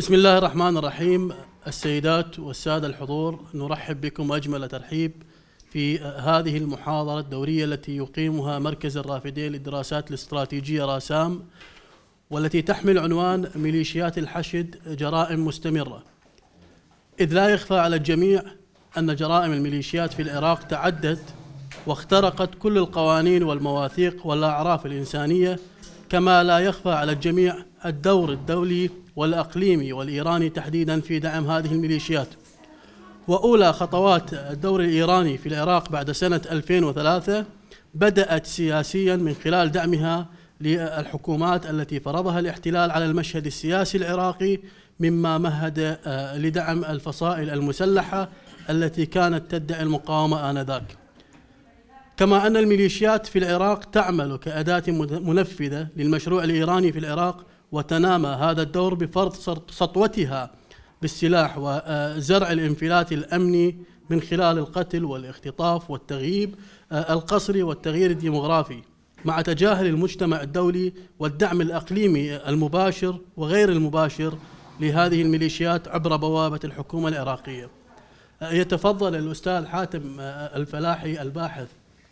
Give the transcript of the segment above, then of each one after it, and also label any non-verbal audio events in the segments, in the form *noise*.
بسم الله الرحمن الرحيم السيدات والسادة الحضور نرحب بكم أجمل ترحيب في هذه المحاضرة الدورية التي يقيمها مركز الرافدين للدراسات الاستراتيجية راسام والتي تحمل عنوان ميليشيات الحشد جرائم مستمرة إذ لا يخفى على الجميع أن جرائم الميليشيات في العراق تعدت واخترقت كل القوانين والمواثيق والأعراف الإنسانية كما لا يخفى على الجميع الدور الدولي والأقليمي والإيراني تحديدا في دعم هذه الميليشيات وأولى خطوات الدور الإيراني في العراق بعد سنة 2003 بدأت سياسيا من خلال دعمها للحكومات التي فرضها الاحتلال على المشهد السياسي العراقي مما مهد آه، لدعم الفصائل المسلحة التي كانت تدعي المقاومة آنذاك كما أن الميليشيات في العراق تعمل كأداة منفذة للمشروع الإيراني في العراق وتنامى هذا الدور بفرض سطوتها بالسلاح وزرع الانفلات الامني من خلال القتل والاختطاف والتغييب آه، القسري والتغيير الديمغرافي مع تجاهل المجتمع الدولي والدعم الاقليمي المباشر وغير المباشر لهذه الميليشيات عبر بوابه الحكومه العراقيه. آه، يتفضل الاستاذ حاتم آه، الفلاحي الباحث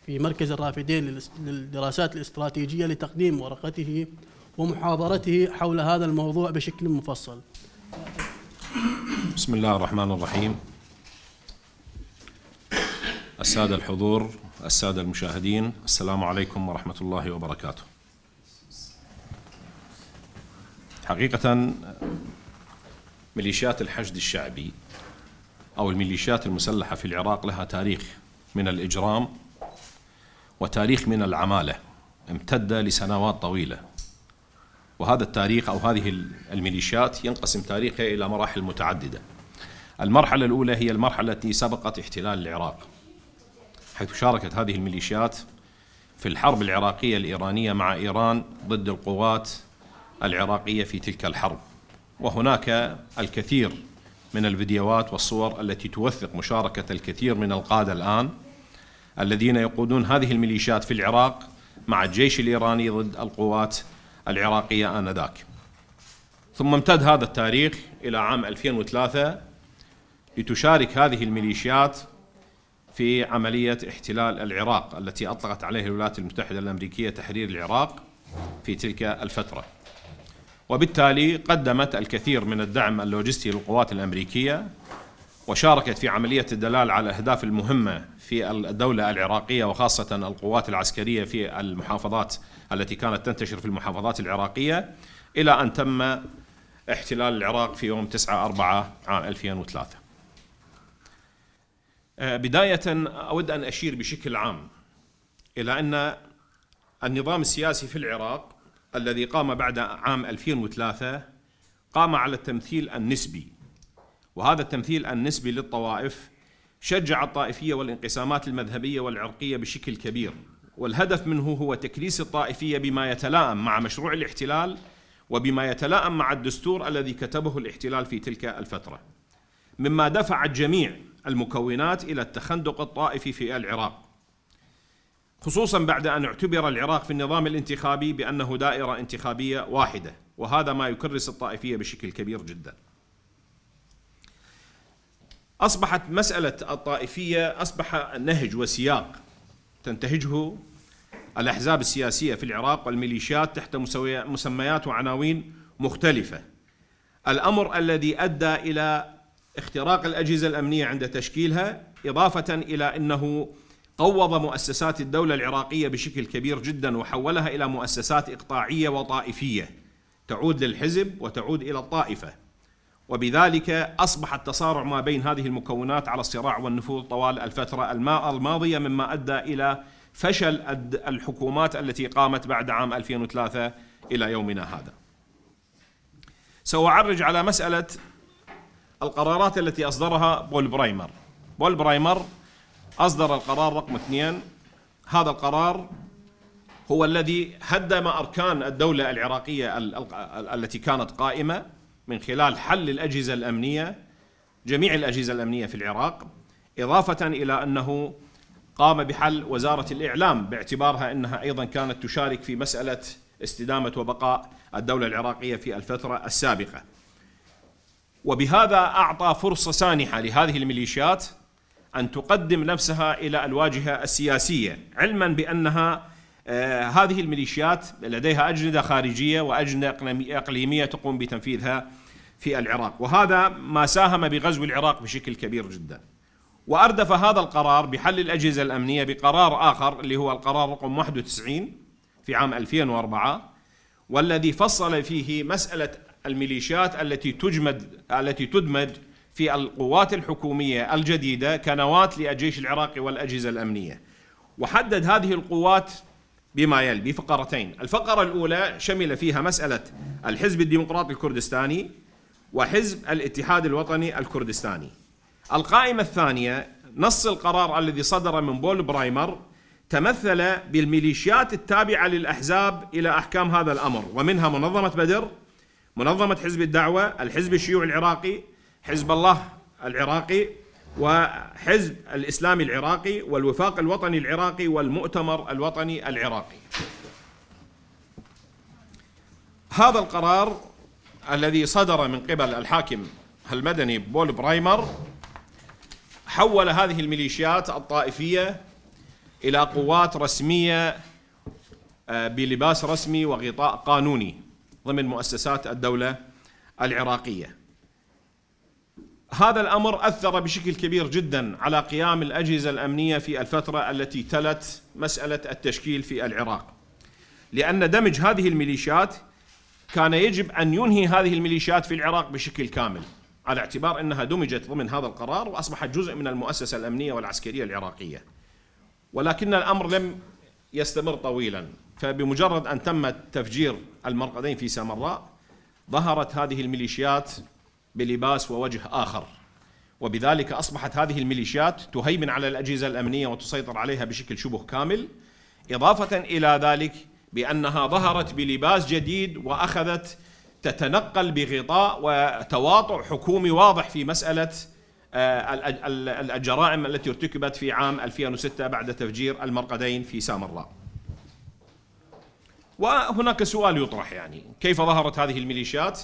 في مركز الرافدين للدراسات الاستراتيجيه لتقديم ورقته ومحاضرته حول هذا الموضوع بشكل مفصل بسم الله الرحمن الرحيم السادة الحضور السادة المشاهدين السلام عليكم ورحمة الله وبركاته حقيقة ميليشيات الحشد الشعبي أو الميليشيات المسلحة في العراق لها تاريخ من الإجرام وتاريخ من العمالة امتد لسنوات طويلة وهذا التاريخ أو هذه الميليشيات ينقسم تاريخها إلى مراحل متعددة المرحلة الأولى هي المرحلة التي سبقت احتلال العراق حيث شاركت هذه الميليشيات في الحرب العراقية الإيرانية مع إيران ضد القوات العراقية في تلك الحرب وهناك الكثير من الفيديوهات والصور التي توثق مشاركة الكثير من القادة الآن الذين يقودون هذه الميليشيات في العراق مع الجيش الإيراني ضد القوات العراقية آنذاك ثم امتد هذا التاريخ إلى عام 2003 لتشارك هذه الميليشيات في عملية احتلال العراق التي أطلقت عليه الولايات المتحدة الأمريكية تحرير العراق في تلك الفترة وبالتالي قدمت الكثير من الدعم اللوجستي للقوات الأمريكية وشاركت في عملية الدلال على الأهداف المهمة في الدولة العراقية وخاصة القوات العسكرية في المحافظات التي كانت تنتشر في المحافظات العراقية إلى أن تم احتلال العراق في يوم 9 4 عام 2003 آه، بداية أود أن أشير بشكل عام إلى أن النظام السياسي في العراق الذي قام بعد عام 2003 قام على التمثيل النسبي وهذا التمثيل النسبي للطوائف شجع الطائفية والانقسامات المذهبية والعرقية بشكل كبير والهدف منه هو تكريس الطائفية بما يتلائم مع مشروع الاحتلال وبما يتلائم مع الدستور الذي كتبه الاحتلال في تلك الفترة مما دفع الجميع المكونات إلى التخندق الطائفي في العراق خصوصا بعد أن اعتبر العراق في النظام الانتخابي بأنه دائرة انتخابية واحدة وهذا ما يكرس الطائفية بشكل كبير جدا أصبحت مسألة الطائفية أصبح نهج وسياق تنتهجه الأحزاب السياسية في العراق والميليشيات تحت مسميات وعناوين مختلفة الأمر الذي أدى إلى اختراق الأجهزة الأمنية عند تشكيلها إضافة إلى أنه قوض مؤسسات الدولة العراقية بشكل كبير جدا وحولها إلى مؤسسات إقطاعية وطائفية تعود للحزب وتعود إلى الطائفة وبذلك أصبح التصارع ما بين هذه المكونات على الصراع والنفوذ طوال الفترة الماضية مما أدى إلى فشل الحكومات التي قامت بعد عام 2003 إلى يومنا هذا سأعرج على مسألة القرارات التي أصدرها بول برايمر بول برايمر أصدر القرار رقم اثنين هذا القرار هو الذي هدم أركان الدولة العراقية التي كانت قائمة من خلال حل الأجهزة الأمنية جميع الأجهزة الأمنية في العراق إضافة إلى أنه قام بحل وزارة الإعلام باعتبارها أنها أيضا كانت تشارك في مسألة استدامة وبقاء الدولة العراقية في الفترة السابقة وبهذا أعطى فرصة سانحة لهذه الميليشيات أن تقدم نفسها إلى الواجهة السياسية علما بأنها آه، هذه الميليشيات لديها أجندة خارجية وأجندة إقليمية تقوم بتنفيذها في العراق وهذا ما ساهم بغزو العراق بشكل كبير جدا وأردف هذا القرار بحل الأجهزة الأمنية بقرار آخر اللي هو القرار رقم 91 في عام 2004 والذي فصل فيه مسألة الميليشيات التي تجمد التي تدمج في القوات الحكومية الجديدة كنواة للجيش العراقي والأجهزة الأمنية وحدد هذه القوات بما يلي بفقرتين الفقرة الأولى شمل فيها مسألة الحزب الديمقراطي الكردستاني وحزب الاتحاد الوطني الكردستاني القائمة الثانية نص القرار الذي صدر من بول برايمر تمثل بالميليشيات التابعة للأحزاب إلى أحكام هذا الأمر ومنها منظمة بدر منظمة حزب الدعوة الحزب الشيوعي العراقي حزب الله العراقي وحزب الإسلامي العراقي والوفاق الوطني العراقي والمؤتمر الوطني العراقي هذا القرار الذي صدر من قبل الحاكم المدني بول برايمر حول هذه الميليشيات الطائفية إلى قوات رسمية آه، بلباس رسمي وغطاء قانوني ضمن مؤسسات الدولة العراقية هذا الامر اثر بشكل كبير جدا على قيام الاجهزه الامنيه في الفتره التي تلت مساله التشكيل في العراق. لان دمج هذه الميليشيات كان يجب ان ينهي هذه الميليشيات في العراق بشكل كامل على اعتبار انها دمجت ضمن هذا القرار واصبحت جزء من المؤسسه الامنيه والعسكريه العراقيه. ولكن الامر لم يستمر طويلا فبمجرد ان تم تفجير المرقدين في سامراء ظهرت هذه الميليشيات بلباس ووجه آخر وبذلك أصبحت هذه الميليشيات تهيمن على الأجهزة الأمنية وتسيطر عليها بشكل شبه كامل إضافة إلى ذلك بأنها ظهرت بلباس جديد وأخذت تتنقل بغطاء وتواطؤ حكومي واضح في مسألة آه، الجرائم التي ارتكبت في عام 2006 بعد تفجير المرقدين في سامراء وهناك سؤال يطرح يعني كيف ظهرت هذه الميليشيات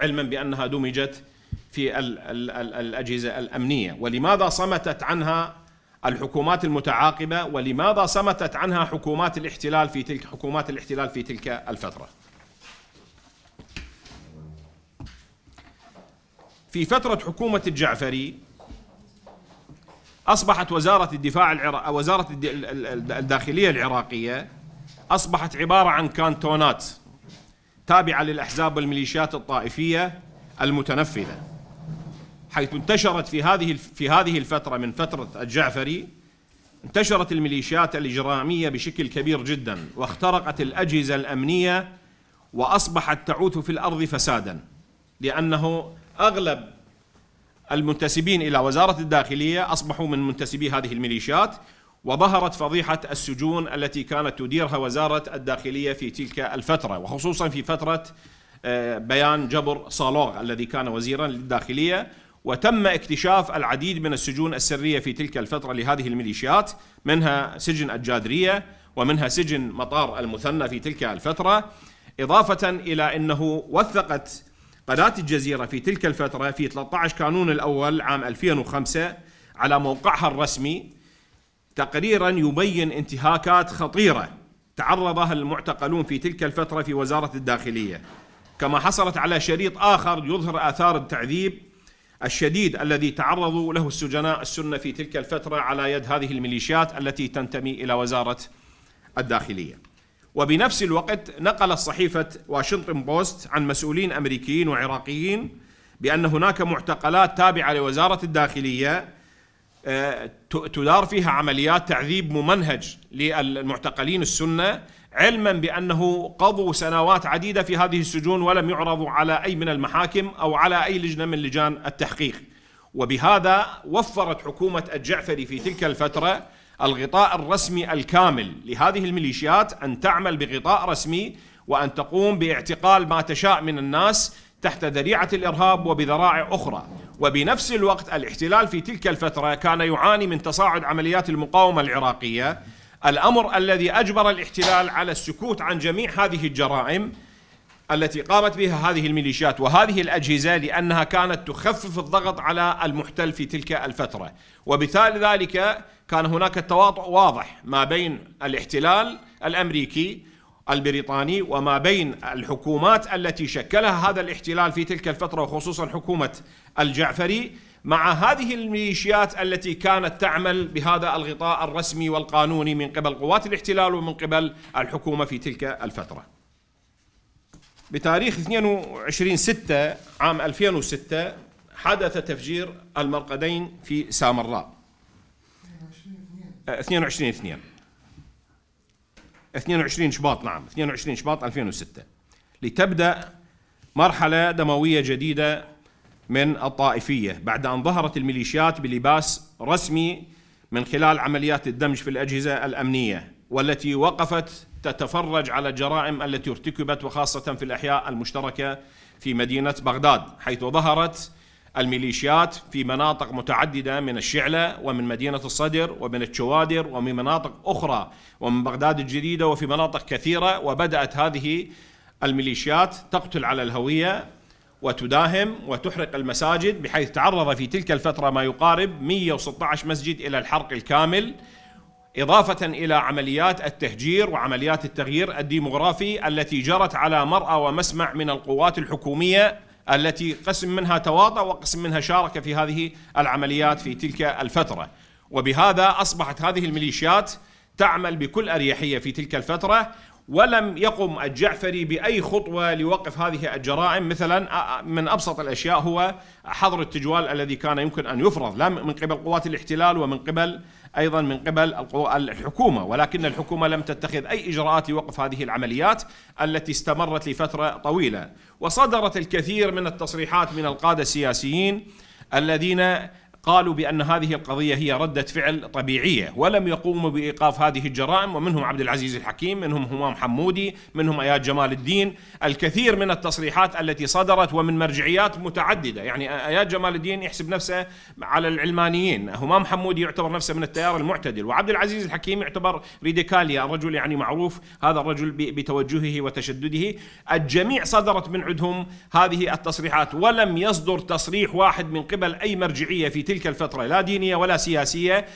علما بأنها دمجت في الـ الـ الـ الأجهزة الأمنية ولماذا صمتت عنها الحكومات المتعاقبة ولماذا صمتت عنها حكومات الاحتلال في تلك حكومات الاحتلال في تلك الفترة في فترة حكومة الجعفري أصبحت وزارة الدفاع العراق وزارة الداخلية العراقية أصبحت عبارة عن كانتونات تابعة للأحزاب والميليشيات الطائفية المتنفذة حيث انتشرت في هذه في هذه الفترة من فترة الجعفري انتشرت الميليشيات الإجرامية بشكل كبير جدا واخترقت الأجهزة الأمنية وأصبحت تعوث في الأرض فسادا لأنه أغلب المنتسبين إلى وزارة الداخلية أصبحوا من منتسبي هذه الميليشيات وظهرت فضيحة السجون التي كانت تديرها وزارة الداخلية في تلك الفترة وخصوصا في فترة آه، بيان جبر صالوغ الذي كان وزيرا للداخلية وتم اكتشاف العديد من السجون السرية في تلك الفترة لهذه الميليشيات منها سجن الجادرية ومنها سجن مطار المثنى في تلك الفترة إضافة إلى أنه وثقت قناة الجزيرة في تلك الفترة في 13 كانون الأول عام 2005 على موقعها الرسمي تقريرا يبين انتهاكات خطيرة تعرضها المعتقلون في تلك الفترة في وزارة الداخلية كما حصلت على شريط آخر يظهر آثار التعذيب الشديد الذي تعرضوا له السجناء السنة في تلك الفترة على يد هذه الميليشيات التي تنتمي إلى وزارة الداخلية وبنفس الوقت نقلت صحيفة واشنطن بوست عن مسؤولين أمريكيين وعراقيين بأن هناك معتقلات تابعة لوزارة الداخلية آه، تدار فيها عمليات تعذيب ممنهج للمعتقلين السنة علما بانه قضوا سنوات عديده في هذه السجون ولم يعرضوا على اي من المحاكم او على اي لجنه من لجان التحقيق. وبهذا وفرت حكومه الجعفري في تلك الفتره الغطاء الرسمي الكامل لهذه الميليشيات ان تعمل بغطاء رسمي وان تقوم باعتقال ما تشاء من الناس تحت ذريعه الارهاب وبذرائع اخرى، وبنفس الوقت الاحتلال في تلك الفتره كان يعاني من تصاعد عمليات المقاومه العراقيه الأمر الذي أجبر الاحتلال على السكوت عن جميع هذه الجرائم التي قامت بها هذه الميليشيات وهذه الأجهزة لأنها كانت تخفف الضغط على المحتل في تلك الفترة وبالتالي ذلك كان هناك التواطؤ واضح ما بين الاحتلال الأمريكي البريطاني وما بين الحكومات التي شكلها هذا الاحتلال في تلك الفترة وخصوصا حكومة الجعفري مع هذه الميليشيات التي كانت تعمل بهذا الغطاء الرسمي والقانوني من قبل قوات الاحتلال ومن قبل الحكومة في تلك الفترة بتاريخ 22 6 عام 2006 حدث تفجير المرقدين في سامراء 22 2 22 شباط نعم 22 شباط 2006 لتبدأ مرحلة دموية جديدة من الطائفية بعد أن ظهرت الميليشيات بلباس رسمي من خلال عمليات الدمج في الأجهزة الأمنية والتي وقفت تتفرج على الجرائم التي ارتكبت وخاصة في الأحياء المشتركة في مدينة بغداد حيث ظهرت الميليشيات في مناطق متعددة من الشعلة ومن مدينة الصدر ومن الشوادر ومن مناطق أخرى ومن بغداد الجديدة وفي مناطق كثيرة وبدأت هذه الميليشيات تقتل على الهوية وتداهم وتحرق المساجد بحيث تعرض في تلك الفترة ما يقارب 116 مسجد إلى الحرق الكامل إضافة إلى عمليات التهجير وعمليات التغيير الديمغرافي التي جرت على مرأى ومسمع من القوات الحكومية التي قسم منها تواطأ وقسم منها شارك في هذه العمليات في تلك الفترة وبهذا أصبحت هذه الميليشيات تعمل بكل أريحية في تلك الفترة ولم يقم الجعفري باي خطوه لوقف هذه الجرائم مثلا من ابسط الاشياء هو حظر التجوال الذي كان يمكن ان يفرض لا من قبل قوات الاحتلال ومن قبل ايضا من قبل الحكومه ولكن الحكومه لم تتخذ اي اجراءات لوقف هذه العمليات التي استمرت لفتره طويله وصدرت الكثير من التصريحات من القاده السياسيين الذين قالوا بأن هذه القضية هي ردة فعل طبيعية ولم يقوموا بإيقاف هذه الجرائم ومنهم عبد العزيز الحكيم منهم همام حمودي منهم أياد جمال الدين الكثير من التصريحات التي صدرت ومن مرجعيات متعددة يعني أياد جمال الدين يحسب نفسه على العلمانيين همام حمودي يعتبر نفسه من التيار المعتدل وعبد العزيز الحكيم يعتبر ريديكاليا رجل يعني معروف هذا الرجل بتوجهه وتشدده الجميع صدرت من عندهم هذه التصريحات ولم يصدر تصريح واحد من قبل أي مرجعية في تلك تلك الفترة لا دينية ولا سياسية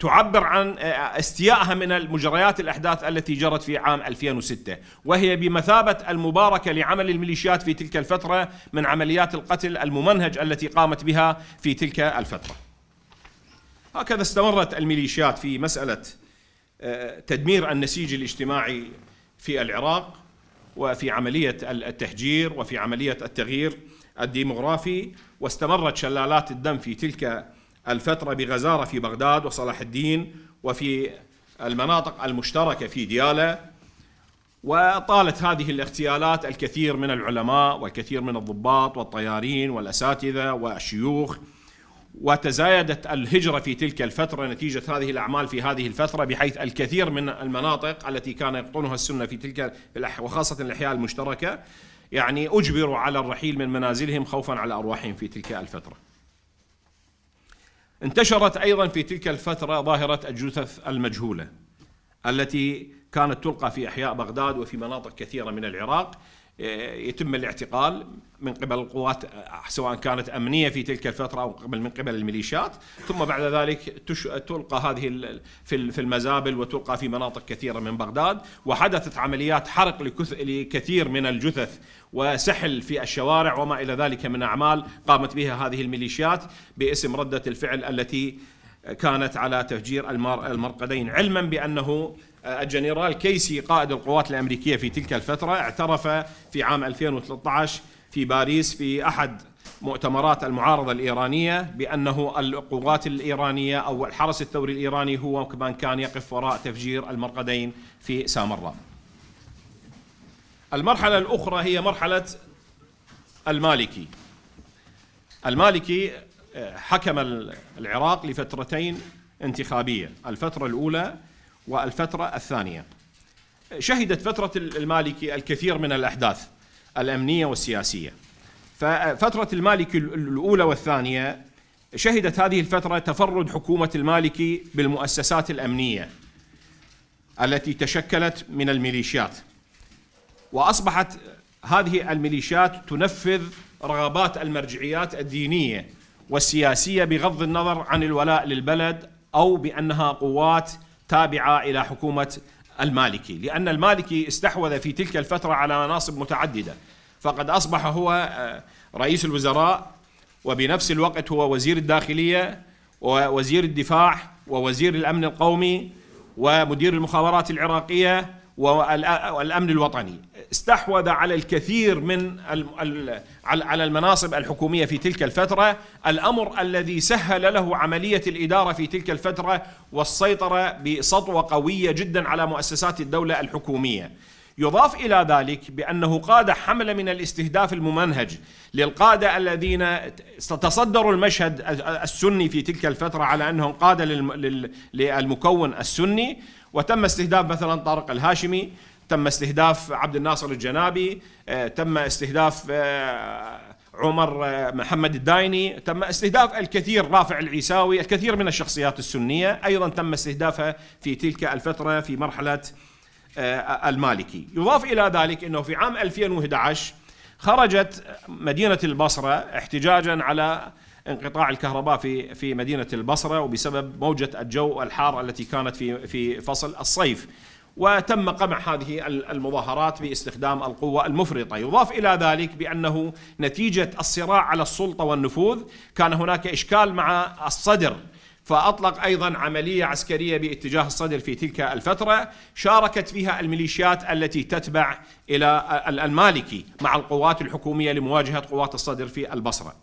تعبر عن آه، استيائها من المجريات الأحداث التي جرت في عام 2006 وهي بمثابة المباركة لعمل الميليشيات في تلك الفترة من عمليات القتل الممنهج التي قامت بها في تلك الفترة هكذا استمرت الميليشيات في مسألة آه، تدمير النسيج الاجتماعي في العراق وفي عملية التهجير وفي عملية التغيير الديموغرافي واستمرت شلالات الدم في تلك الفترة بغزارة في بغداد وصلاح الدين وفي المناطق المشتركة في ديالى وطالت هذه الاغتيالات الكثير من العلماء والكثير من الضباط والطيارين والأساتذة والشيوخ وتزايدت الهجرة في تلك الفترة نتيجة هذه الأعمال في هذه الفترة بحيث الكثير من المناطق التي كان يقطنها السنة في تلك وخاصة الأحياء المشتركة يعني أجبروا على الرحيل من منازلهم خوفا على أرواحهم في تلك الفترة انتشرت أيضا في تلك الفترة ظاهرة الجثث المجهولة التي كانت تلقى في أحياء بغداد وفي مناطق كثيرة من العراق آه، يتم الاعتقال من قبل القوات آه، سواء كانت امنيه في تلك الفتره او قبل من قبل الميليشيات، ثم بعد ذلك تلقى هذه في المزابل وتلقى في مناطق كثيره من بغداد، وحدثت عمليات حرق لكثير من الجثث وسحل في الشوارع وما الى ذلك من اعمال قامت بها هذه الميليشيات باسم رده الفعل التي كانت على تفجير المرقدين، علما بانه الجنرال كيسي قائد القوات الأمريكية في تلك الفترة اعترف في عام 2013 في باريس في أحد مؤتمرات المعارضة الإيرانية بأنه القوات الإيرانية أو الحرس الثوري الإيراني هو من كان يقف وراء تفجير المرقدين في سامراء المرحلة الأخرى هي مرحلة المالكي المالكي آه، حكم العراق لفترتين انتخابية الفترة الأولى والفترة الثانية شهدت فترة المالكي الكثير من الأحداث الأمنية والسياسية ففترة المالكي الأولى والثانية شهدت هذه الفترة تفرد حكومة المالكي بالمؤسسات الأمنية التي تشكلت من الميليشيات وأصبحت هذه الميليشيات تنفذ رغبات المرجعيات الدينية والسياسية بغض النظر عن الولاء للبلد أو بأنها قوات تابعة إلى حكومة المالكي لأن المالكي استحوذ في تلك الفترة على مناصب متعددة فقد أصبح هو آه، رئيس الوزراء وبنفس الوقت هو وزير الداخلية ووزير الدفاع ووزير الأمن القومي ومدير المخابرات العراقية والأمن الوطني استحوذ على الكثير من على المناصب الحكوميه في تلك الفتره، الامر الذي سهل له عمليه الاداره في تلك الفتره والسيطره بسطوه قويه جدا على مؤسسات الدوله الحكوميه. يضاف الى ذلك بانه قاد حمله من الاستهداف الممنهج للقاده الذين تصدروا المشهد السني في تلك الفتره على انهم قاده للمكون السني وتم استهداف مثلا طارق الهاشمي تم استهداف عبد الناصر الجنابي آه، تم استهداف آه، عمر آه، محمد الدايني تم استهداف الكثير رافع العيساوي الكثير من الشخصيات السنية أيضا تم استهدافها في تلك الفترة في مرحلة المالكي يضاف إلى ذلك أنه في عام 2011 خرجت مدينة البصرة احتجاجا على انقطاع الكهرباء في في مدينه البصره وبسبب موجه الجو الحار التي كانت في في فصل الصيف وتم قمع هذه المظاهرات باستخدام القوة المفرطة يضاف إلى ذلك بأنه نتيجة الصراع على السلطة والنفوذ كان هناك إشكال مع الصدر فأطلق أيضا عملية عسكرية باتجاه الصدر في تلك الفترة شاركت فيها الميليشيات التي تتبع إلى المالكي مع القوات الحكومية لمواجهة قوات الصدر في البصرة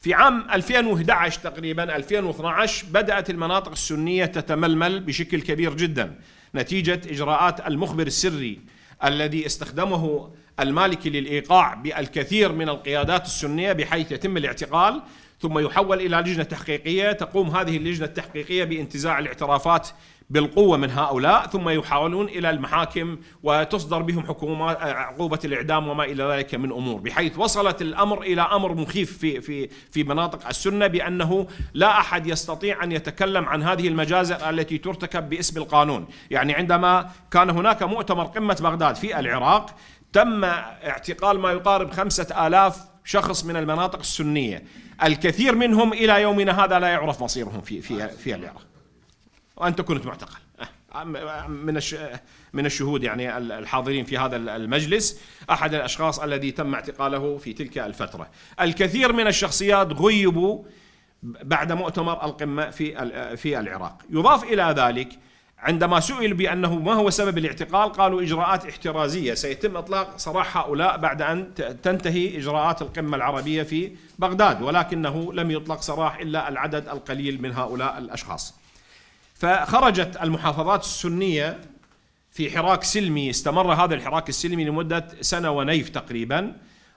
في عام 2011 تقريبا 2012 بدأت المناطق السنية تتململ بشكل كبير جدا نتيجة إجراءات المخبر السري الذي استخدمه المالكي للإيقاع بالكثير من القيادات السنية بحيث يتم الاعتقال ثم يحول الى لجنه تحقيقيه تقوم هذه اللجنه التحقيقيه بانتزاع الاعترافات بالقوه من هؤلاء ثم يحولون الى المحاكم وتصدر بهم حكومات آه، عقوبه الاعدام وما الى ذلك من امور بحيث وصلت الامر الى امر مخيف في في في مناطق السنه بانه لا احد يستطيع ان يتكلم عن هذه المجازر التي ترتكب باسم القانون، يعني عندما كان هناك مؤتمر قمه بغداد في العراق تم اعتقال ما يقارب خمسة آلاف شخص من المناطق السنية الكثير منهم إلى يومنا هذا لا يعرف مصيرهم في في في العراق وأنت كنت معتقل أه. من من الشهود يعني الحاضرين في هذا المجلس أحد الأشخاص الذي تم اعتقاله في تلك الفترة الكثير من الشخصيات غيبوا بعد مؤتمر القمة في في العراق يضاف إلى ذلك عندما سئل بأنه ما هو سبب الاعتقال قالوا إجراءات احترازية سيتم إطلاق سراح هؤلاء بعد أن تنتهي إجراءات القمة العربية في بغداد ولكنه لم يطلق سراح إلا العدد القليل من هؤلاء الأشخاص فخرجت المحافظات السنية في حراك سلمي استمر هذا الحراك السلمي لمدة سنة ونيف تقريباً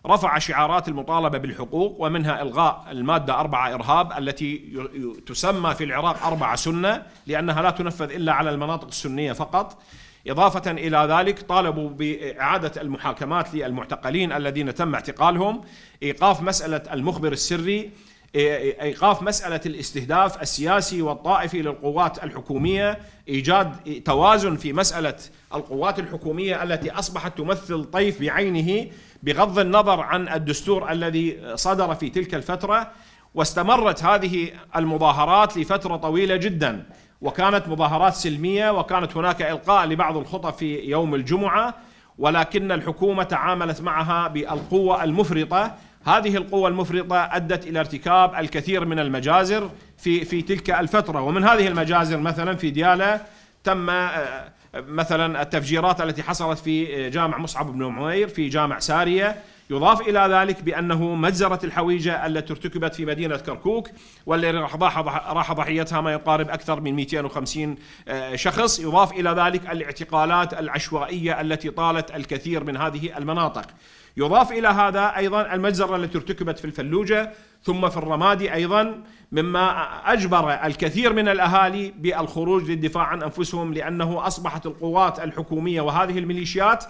رفع شعارات المطالبة بالحقوق ومنها إلغاء المادة أربعة إرهاب التي تسمى في العراق أربعة سنة لأنها لا تنفذ إلا على المناطق السنية فقط إضافة إلى ذلك طالبوا بإعادة المحاكمات للمعتقلين الذين تم اعتقالهم إيقاف مسألة المخبر السري ايقاف مساله الاستهداف السياسي والطائفي للقوات الحكوميه، ايجاد توازن في مساله القوات الحكوميه التي اصبحت تمثل طيف بعينه بغض النظر عن الدستور الذي صدر في تلك الفتره واستمرت هذه المظاهرات لفتره طويله جدا وكانت مظاهرات سلميه وكانت هناك القاء لبعض الخطب في يوم الجمعه ولكن الحكومه تعاملت معها بالقوه المفرطه هذه القوة المفرطة أدت إلى ارتكاب الكثير من المجازر في في تلك الفترة ومن هذه المجازر مثلا في ديالة تم آه، مثلا التفجيرات التي حصلت في جامع مصعب بن عمير في جامع ساريه يضاف إلى ذلك بأنه مجزرة الحويجة التي ارتكبت في مدينة كركوك واللي راح ضحيتها ما يقارب أكثر من 250 آه، شخص يضاف إلى ذلك الاعتقالات العشوائية التي طالت الكثير من هذه المناطق يضاف إلى هذا أيضا المجزرة التي ارتكبت في الفلوجة ثم في الرمادي أيضا مما أجبر الكثير من الأهالي بالخروج للدفاع عن أنفسهم لأنه أصبحت القوات الحكومية وهذه الميليشيات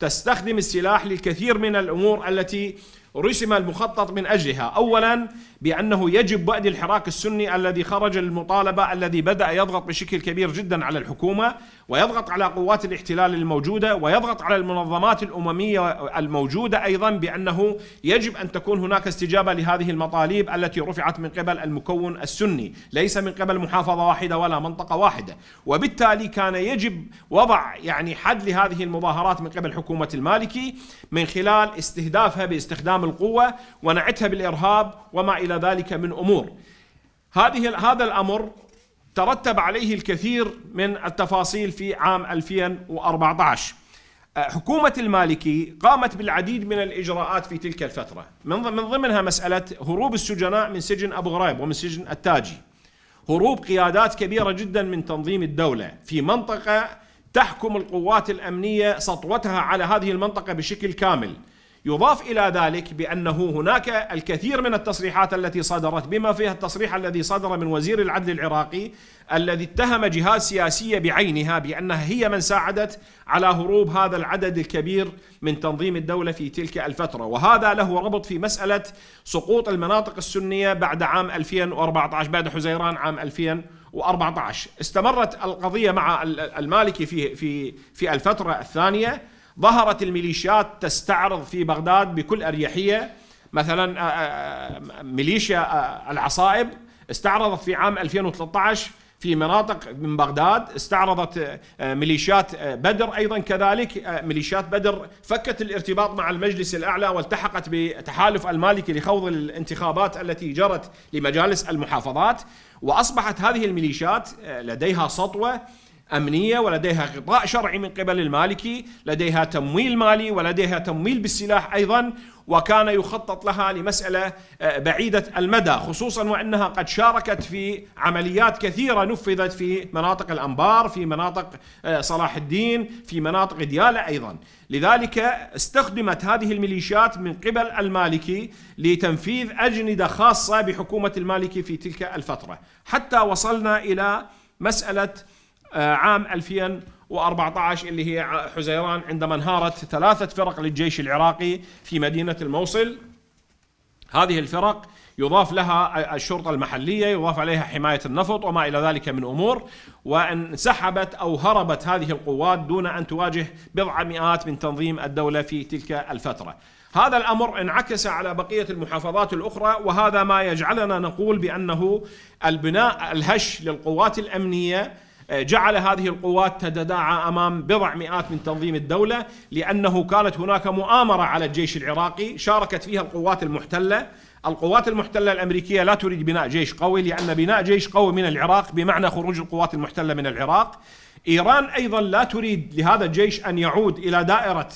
تستخدم السلاح للكثير من الأمور التي رسم المخطط من أجلها أولا بأنه يجب بعد الحراك السني الذي خرج للمطالبة الذي بدأ يضغط بشكل كبير جدا على الحكومة ويضغط على قوات الاحتلال الموجودة ويضغط على المنظمات الأممية الموجودة أيضا بأنه يجب أن تكون هناك استجابة لهذه المطالب التي رفعت من قبل المكون السني ليس من قبل محافظة واحدة ولا منطقة واحدة وبالتالي كان يجب وضع يعني حد لهذه المظاهرات من قبل حكومة المالكي من خلال استهدافها باستخدام القوة ونعتها بالإرهاب وما إلى إلى ذلك من أمور هذه هذا الأمر ترتب عليه الكثير من التفاصيل في عام 2014 أه، حكومة المالكي قامت بالعديد من الإجراءات في تلك الفترة من ضمنها مسألة هروب السجناء من سجن أبو غريب ومن سجن التاجي هروب قيادات كبيرة جدا من تنظيم الدولة في منطقة تحكم القوات الأمنية سطوتها على هذه المنطقة بشكل كامل يضاف الى ذلك بانه هناك الكثير من التصريحات التي صدرت بما فيها التصريح الذي صدر من وزير العدل العراقي الذي اتهم جهات سياسيه بعينها بانها هي من ساعدت على هروب هذا العدد الكبير من تنظيم الدوله في تلك الفتره، وهذا له ربط في مساله سقوط المناطق السنيه بعد عام 2014 بعد حزيران عام 2014 استمرت القضيه مع المالكي في في في الفتره الثانيه ظهرت الميليشيات تستعرض في بغداد بكل أريحية مثلا آه، آه، آه، ميليشيا العصائب استعرضت في عام 2013 في مناطق من بغداد استعرضت ميليشيات بدر ايضا كذلك ميليشيات بدر فكت الارتباط مع المجلس الاعلى والتحقت بتحالف المالكي لخوض الانتخابات التي جرت لمجالس المحافظات واصبحت هذه الميليشيات لديها سطوه أمنية ولديها غطاء شرعي من قبل المالكي لديها تمويل مالي ولديها تمويل بالسلاح أيضا وكان يخطط لها لمسألة آه، بعيدة المدى خصوصا وأنها قد شاركت في عمليات كثيرة نفذت في مناطق الأنبار في مناطق آه، صلاح الدين في مناطق ديالة أيضا لذلك استخدمت هذه الميليشيات من قبل المالكي لتنفيذ أجندة خاصة بحكومة المالكي في تلك الفترة حتى وصلنا إلى مسألة آه، عام 2014 اللي هي حزيران عندما انهارت ثلاثة فرق للجيش العراقي في مدينة الموصل هذه الفرق يضاف لها الشرطة المحلية يضاف عليها حماية النفط وما إلى ذلك من أمور وانسحبت أو هربت هذه القوات دون أن تواجه بضع مئات من تنظيم الدولة في تلك الفترة هذا الأمر انعكس على بقية المحافظات الأخرى وهذا ما يجعلنا نقول بأنه البناء الهش للقوات الأمنية جعل هذه القوات تتداعى امام بضع مئات من تنظيم الدوله لانه كانت هناك مؤامره على الجيش العراقي شاركت فيها القوات المحتله القوات المحتلة الأمريكية لا تريد بناء جيش قوي لأن بناء جيش قوي من العراق بمعنى خروج القوات المحتلة من العراق إيران أيضا لا تريد لهذا الجيش أن يعود إلى دائرة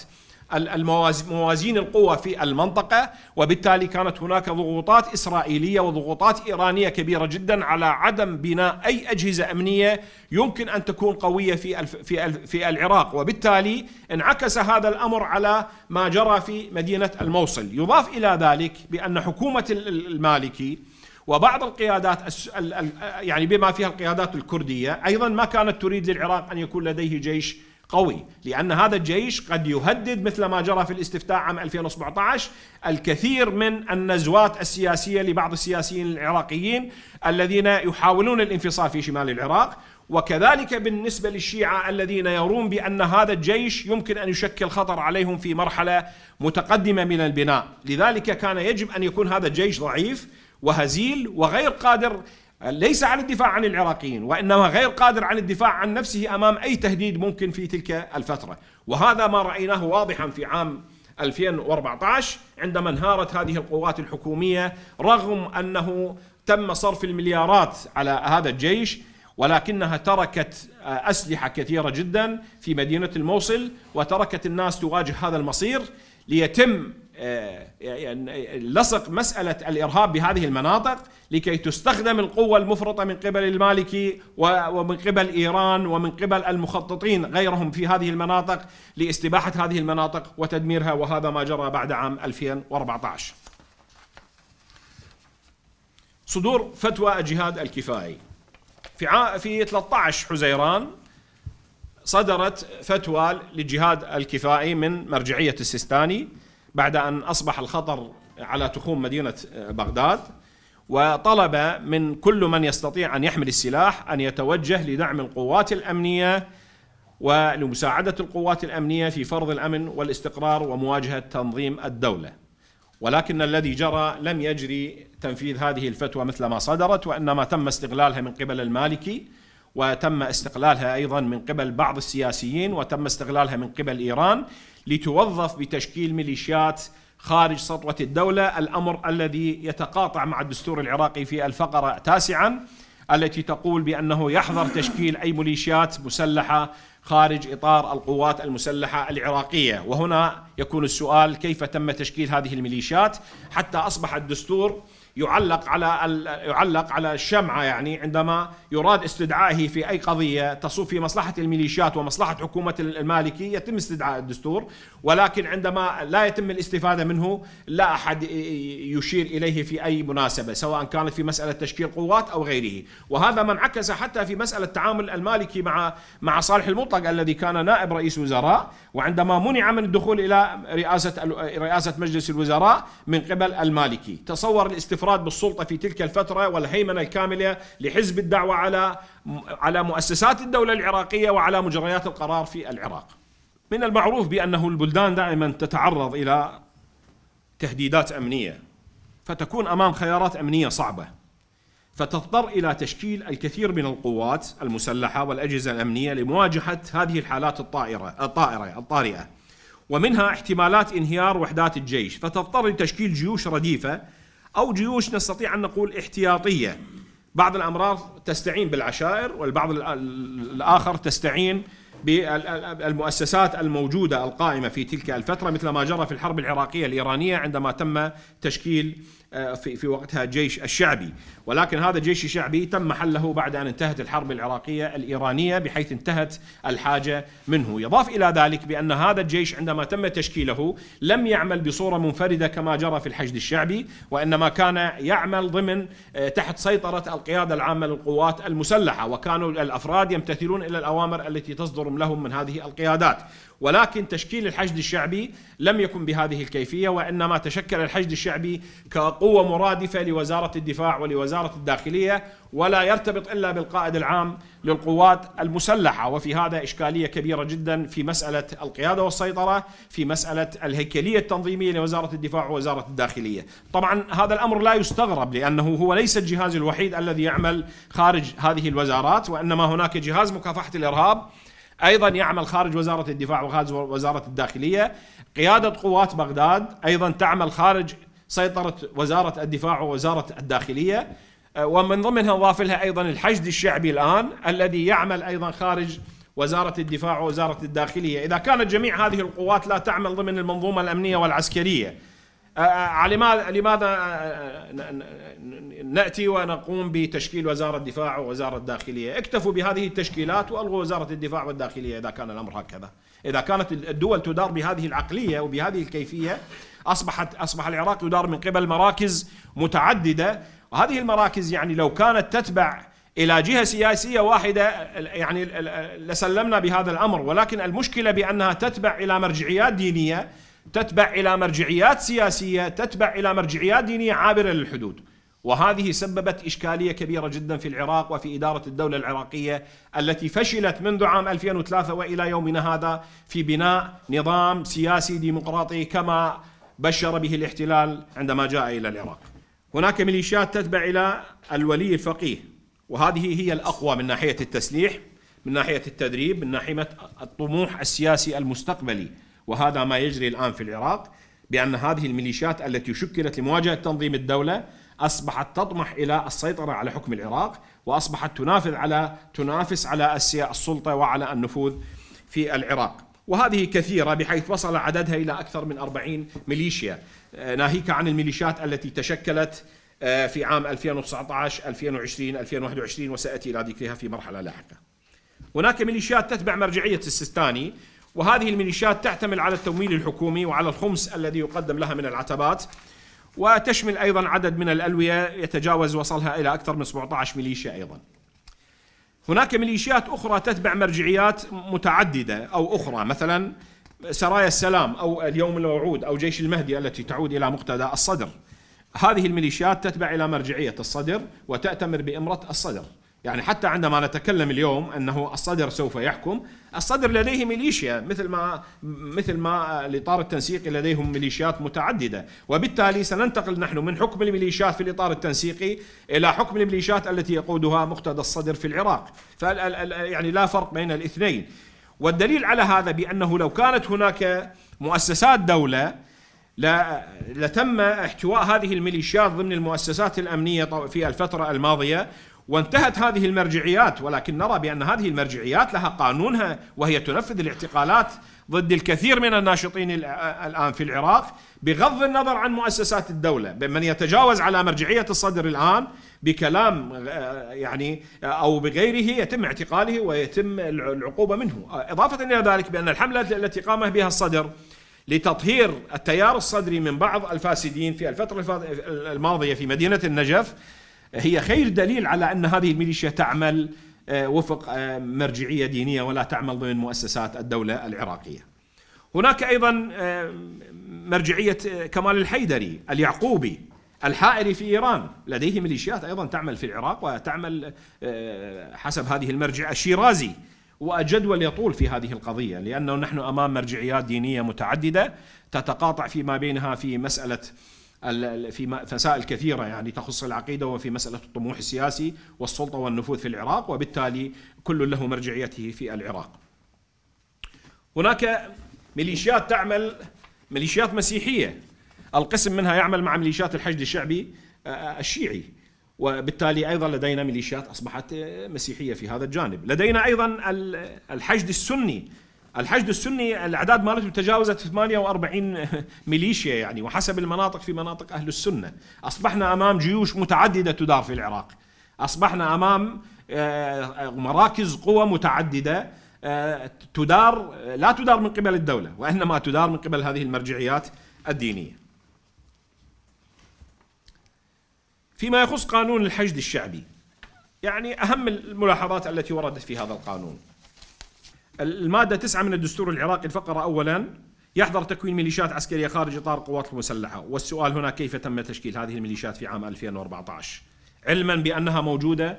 موازين القوى في المنطقة وبالتالي كانت هناك ضغوطات إسرائيلية وضغوطات إيرانية كبيرة جدا على عدم بناء أي أجهزة أمنية يمكن أن تكون قوية في في في العراق وبالتالي انعكس هذا الأمر على ما جرى في مدينة الموصل يضاف إلى ذلك بأن حكومة المالكي وبعض القيادات يعني بما فيها القيادات الكردية أيضا ما كانت تريد للعراق أن يكون لديه جيش قوي لأن هذا الجيش قد يهدد مثل ما جرى في الاستفتاء عام 2017 الكثير من النزوات السياسية لبعض السياسيين العراقيين الذين يحاولون الانفصال في شمال العراق وكذلك بالنسبة للشيعة الذين يرون بأن هذا الجيش يمكن أن يشكل خطر عليهم في مرحلة متقدمة من البناء لذلك كان يجب أن يكون هذا الجيش ضعيف وهزيل وغير قادر ليس عن الدفاع عن العراقيين وإنما غير قادر عن الدفاع عن نفسه أمام أي تهديد ممكن في تلك الفترة وهذا ما رأيناه واضحا في عام 2014 عندما انهارت هذه القوات الحكومية رغم أنه تم صرف المليارات على هذا الجيش ولكنها تركت أسلحة كثيرة جدا في مدينة الموصل وتركت الناس تواجه هذا المصير ليتم آه، يعني لصق مسألة الإرهاب بهذه المناطق لكي تستخدم القوة المفرطة من قبل المالكي ومن قبل إيران ومن قبل المخططين غيرهم في هذه المناطق لاستباحة هذه المناطق وتدميرها وهذا ما جرى بعد عام 2014 صدور فتوى الجهاد الكفائي في في 13 حزيران صدرت فتوى للجهاد الكفائي من مرجعية السيستاني بعد أن أصبح الخطر على تخوم مدينة بغداد وطلب من كل من يستطيع أن يحمل السلاح أن يتوجه لدعم القوات الأمنية ولمساعدة القوات الأمنية في فرض الأمن والاستقرار ومواجهة تنظيم الدولة ولكن الذي جرى لم يجري تنفيذ هذه الفتوى مثل ما صدرت وإنما تم استغلالها من قبل المالكي وتم استقلالها أيضا من قبل بعض السياسيين وتم استغلالها من قبل إيران لتوظف بتشكيل ميليشيات خارج سطوة الدولة الأمر الذي يتقاطع مع الدستور العراقي في الفقرة تاسعا التي تقول بأنه يحظر تشكيل أي ميليشيات مسلحة خارج إطار القوات المسلحة العراقية وهنا يكون السؤال كيف تم تشكيل هذه الميليشيات حتى أصبح الدستور يعلق على يعلق على الشمعة يعني عندما يراد استدعائه في أي قضية تصب في مصلحة الميليشيات ومصلحة حكومة المالكي يتم استدعاء الدستور ولكن عندما لا يتم الاستفادة منه لا أحد يشير إليه في أي مناسبة سواء كانت في مسألة تشكيل قوات أو غيره وهذا ما انعكس حتى في مسألة تعامل المالكي مع مع صالح المطلق الذي كان نائب رئيس وزراء وعندما منع من الدخول إلى رئاسة رئاسة مجلس الوزراء من قبل المالكي تصور الاستفادة الافراد بالسلطه في تلك الفتره والهيمنه الكامله لحزب الدعوه على على مؤسسات الدوله العراقيه وعلى مجريات القرار في العراق. من المعروف بانه البلدان دائما تتعرض الى تهديدات امنيه فتكون امام خيارات امنيه صعبه. فتضطر الى تشكيل الكثير من القوات المسلحه والاجهزه الامنيه لمواجهه هذه الحالات الطائره الطائره الطارئه. ومنها احتمالات انهيار وحدات الجيش فتضطر لتشكيل جيوش رديفه أو جيوش نستطيع أن نقول احتياطية بعض الأمراض تستعين بالعشائر والبعض الآخر تستعين بالمؤسسات الموجودة القائمة في تلك الفترة مثل ما جرى في الحرب العراقية الإيرانية عندما تم تشكيل آه، في في وقتها جيش الشعبي ولكن هذا الجيش الشعبي تم حله بعد ان انتهت الحرب العراقيه الايرانيه بحيث انتهت الحاجه منه، يضاف الى ذلك بان هذا الجيش عندما تم تشكيله لم يعمل بصوره منفرده كما جرى في الحشد الشعبي وانما كان يعمل ضمن آه، تحت سيطره القياده العامه للقوات المسلحه وكانوا الافراد يمتثلون الى الاوامر التي تصدر لهم من هذه القيادات، ولكن تشكيل الحشد الشعبي لم يكن بهذه الكيفية وإنما تشكل الحشد الشعبي كقوة مرادفة لوزارة الدفاع ولوزارة الداخلية ولا يرتبط إلا بالقائد العام للقوات المسلحة وفي هذا إشكالية كبيرة جدا في مسألة القيادة والسيطرة في مسألة الهيكلية التنظيمية لوزارة الدفاع ووزارة الداخلية طبعا هذا الأمر لا يستغرب لأنه هو ليس الجهاز الوحيد الذي يعمل خارج هذه الوزارات وإنما هناك جهاز مكافحة الإرهاب ايضا يعمل خارج وزاره الدفاع وخارج وزاره الداخليه قياده قوات بغداد ايضا تعمل خارج سيطره وزاره الدفاع ووزاره الداخليه أه، ومن ضمنها نضاف لها ايضا الحشد الشعبي الان الذي يعمل ايضا خارج وزاره الدفاع ووزاره الداخليه، اذا كانت جميع هذه القوات لا تعمل ضمن المنظومه الامنيه والعسكريه، آه، آه، لماذا لماذا آه، ناتي ونقوم بتشكيل وزاره دفاع ووزاره داخليه؟ اكتفوا بهذه التشكيلات والغوا وزاره الدفاع والداخليه اذا كان الامر هكذا. اذا كانت الدول تدار بهذه العقليه وبهذه الكيفيه اصبحت اصبح العراق يدار من قبل مراكز متعدده، وهذه المراكز يعني لو كانت تتبع الى جهه سياسيه واحده يعني لسلمنا بهذا الامر، ولكن المشكله بانها تتبع الى مرجعيات دينيه تتبع إلى مرجعيات سياسية تتبع إلى مرجعيات دينية عابرة للحدود وهذه سببت إشكالية كبيرة جدا في العراق وفي إدارة الدولة العراقية التي فشلت منذ عام 2003 وإلى يومنا هذا في بناء نظام سياسي ديمقراطي كما بشر به الاحتلال عندما جاء إلى العراق هناك ميليشيات تتبع إلى الولي الفقيه وهذه هي الأقوى من ناحية التسليح من ناحية التدريب من ناحية الطموح السياسي المستقبلي وهذا ما يجري الآن في العراق بأن هذه الميليشيات التي شكلت لمواجهة تنظيم الدولة أصبحت تطمح إلى السيطرة على حكم العراق وأصبحت تنافذ على تنافس على السلطة وعلى النفوذ في العراق وهذه كثيرة بحيث وصل عددها إلى أكثر من 40 ميليشيا آه، ناهيك عن الميليشيات التي تشكلت آه، في عام 2019 2020 2021 وسأتي إلى ذكرها في مرحلة لاحقة هناك ميليشيات تتبع مرجعية السيستاني وهذه الميليشيات تعتمد على التمويل الحكومي وعلى الخمس الذي يقدم لها من العتبات وتشمل ايضا عدد من الالويه يتجاوز وصلها الى اكثر من 17 ميليشيا ايضا. هناك ميليشيات اخرى تتبع مرجعيات متعدده او اخرى مثلا سرايا السلام او اليوم الموعود او جيش المهدي التي تعود الى مقتدى الصدر. هذه الميليشيات تتبع الى مرجعيه الصدر وتاتمر بامره الصدر. يعني حتى عندما نتكلم اليوم انه الصدر سوف يحكم، الصدر لديه ميليشيا مثل ما مثل ما الاطار التنسيقي لديهم ميليشيات متعدده، وبالتالي سننتقل نحن من حكم الميليشيات في الاطار التنسيقي الى حكم الميليشيات التي يقودها مقتدى الصدر في العراق، يعني لا فرق بين الاثنين. والدليل على هذا بانه لو كانت هناك مؤسسات دوله لتم احتواء هذه الميليشيات ضمن المؤسسات الامنيه في الفتره الماضيه وانتهت هذه المرجعيات ولكن نرى بأن هذه المرجعيات لها قانونها وهي تنفذ الاعتقالات ضد الكثير من الناشطين الآن في العراق بغض النظر عن مؤسسات الدولة من يتجاوز على مرجعية الصدر الآن بكلام آه، يعني آه، أو بغيره يتم اعتقاله ويتم العقوبة منه آه، إضافة إلى ذلك بأن الحملة التي قام بها الصدر لتطهير التيار الصدري من بعض الفاسدين في الفترة الماضية في مدينة النجف هي خير دليل على ان هذه الميليشيا تعمل آه، وفق آه، مرجعيه دينيه ولا تعمل ضمن مؤسسات الدوله العراقيه. هناك ايضا آه، مرجعيه كمال الحيدري اليعقوبي الحائري في ايران لديه ميليشيات ايضا تعمل في العراق وتعمل حسب هذه المرجعيه الشيرازي والجدول يطول في هذه القضيه لانه نحن امام مرجعيات دينيه متعدده تتقاطع فيما بينها في مساله في مسائل كثيرة يعني تخص العقيدة وفي مسألة الطموح السياسي والسلطة والنفوذ في العراق وبالتالي كل له مرجعيته في العراق هناك ميليشيات تعمل ميليشيات مسيحية القسم منها يعمل مع ميليشيات الحشد الشعبي آه، آه، الشيعي وبالتالي ايضا لدينا ميليشيات اصبحت آه، مسيحيه في هذا الجانب، لدينا ايضا الحشد السني الحشد السني الاعداد مالته تجاوزت 48 *laughs* ميليشيا يعني وحسب المناطق في مناطق اهل السنه، اصبحنا امام جيوش متعدده تدار في العراق. اصبحنا امام آه، مراكز قوى متعدده آه، تدار لا تدار من قبل الدوله وانما تدار من قبل هذه المرجعيات الدينيه. فيما يخص قانون الحشد الشعبي يعني اهم الملاحظات التي وردت في هذا القانون المادة تسعة من الدستور العراقي الفقرة أولا يحظر تكوين ميليشيات عسكرية خارج إطار القوات المسلحة والسؤال هنا كيف تم تشكيل هذه الميليشيات في عام 2014 علما بأنها موجودة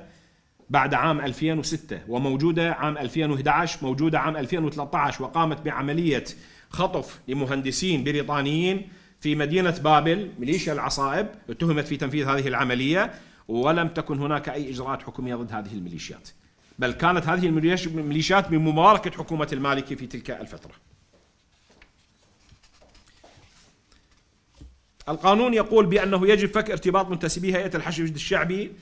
بعد عام 2006 وموجودة عام 2011 موجودة عام 2013 وقامت بعملية خطف لمهندسين بريطانيين في مدينة بابل ميليشيا العصائب اتهمت في تنفيذ هذه العملية ولم تكن هناك أي إجراءات حكومية ضد هذه الميليشيات بل كانت هذه الميليشيات بمباركة حكومة المالكي في تلك الفترة القانون يقول بأنه يجب فك ارتباط منتسبي هيئة الحشد الشعبي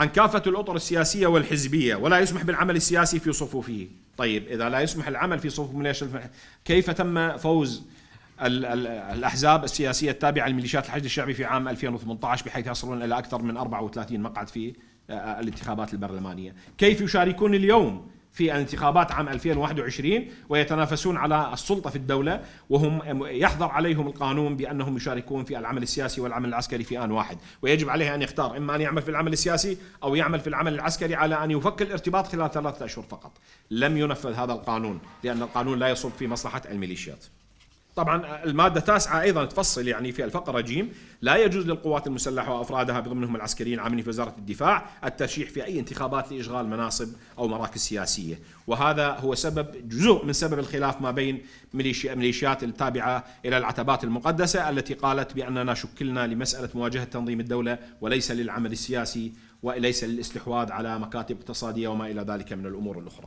عن كافة الأطر السياسية والحزبية ولا يسمح بالعمل السياسي في صفوفه طيب إذا لا يسمح العمل في صفوف الميليشيات كيف تم فوز الأحزاب السياسية التابعة لميليشيات الحشد الشعبي في عام 2018 بحيث يصلون إلى أكثر من 34 مقعد في آه، الانتخابات البرلمانية كيف يشاركون اليوم في الانتخابات عام 2021 ويتنافسون على السلطة في الدولة وهم يحظر عليهم القانون بأنهم يشاركون في العمل السياسي والعمل العسكري في آن واحد ويجب عليه أن يختار إما أن يعمل في العمل السياسي أو يعمل في العمل العسكري على أن يفك الارتباط خلال ثلاثة أشهر فقط لم ينفذ هذا القانون لأن القانون لا يصب في مصلحة الميليشيات طبعا الماده تاسعه ايضا تفصل يعني في الفقره جيم لا يجوز للقوات المسلحه وافرادها بضمنهم العسكريين عاملين في وزاره الدفاع الترشيح في اي انتخابات لاشغال مناصب او مراكز سياسيه، وهذا هو سبب جزء من سبب الخلاف ما بين ميليشيات التابعه الى العتبات المقدسه التي قالت باننا شكلنا لمساله مواجهه تنظيم الدوله وليس للعمل السياسي وليس للاستحواذ على مكاتب اقتصاديه وما الى ذلك من الامور الاخرى.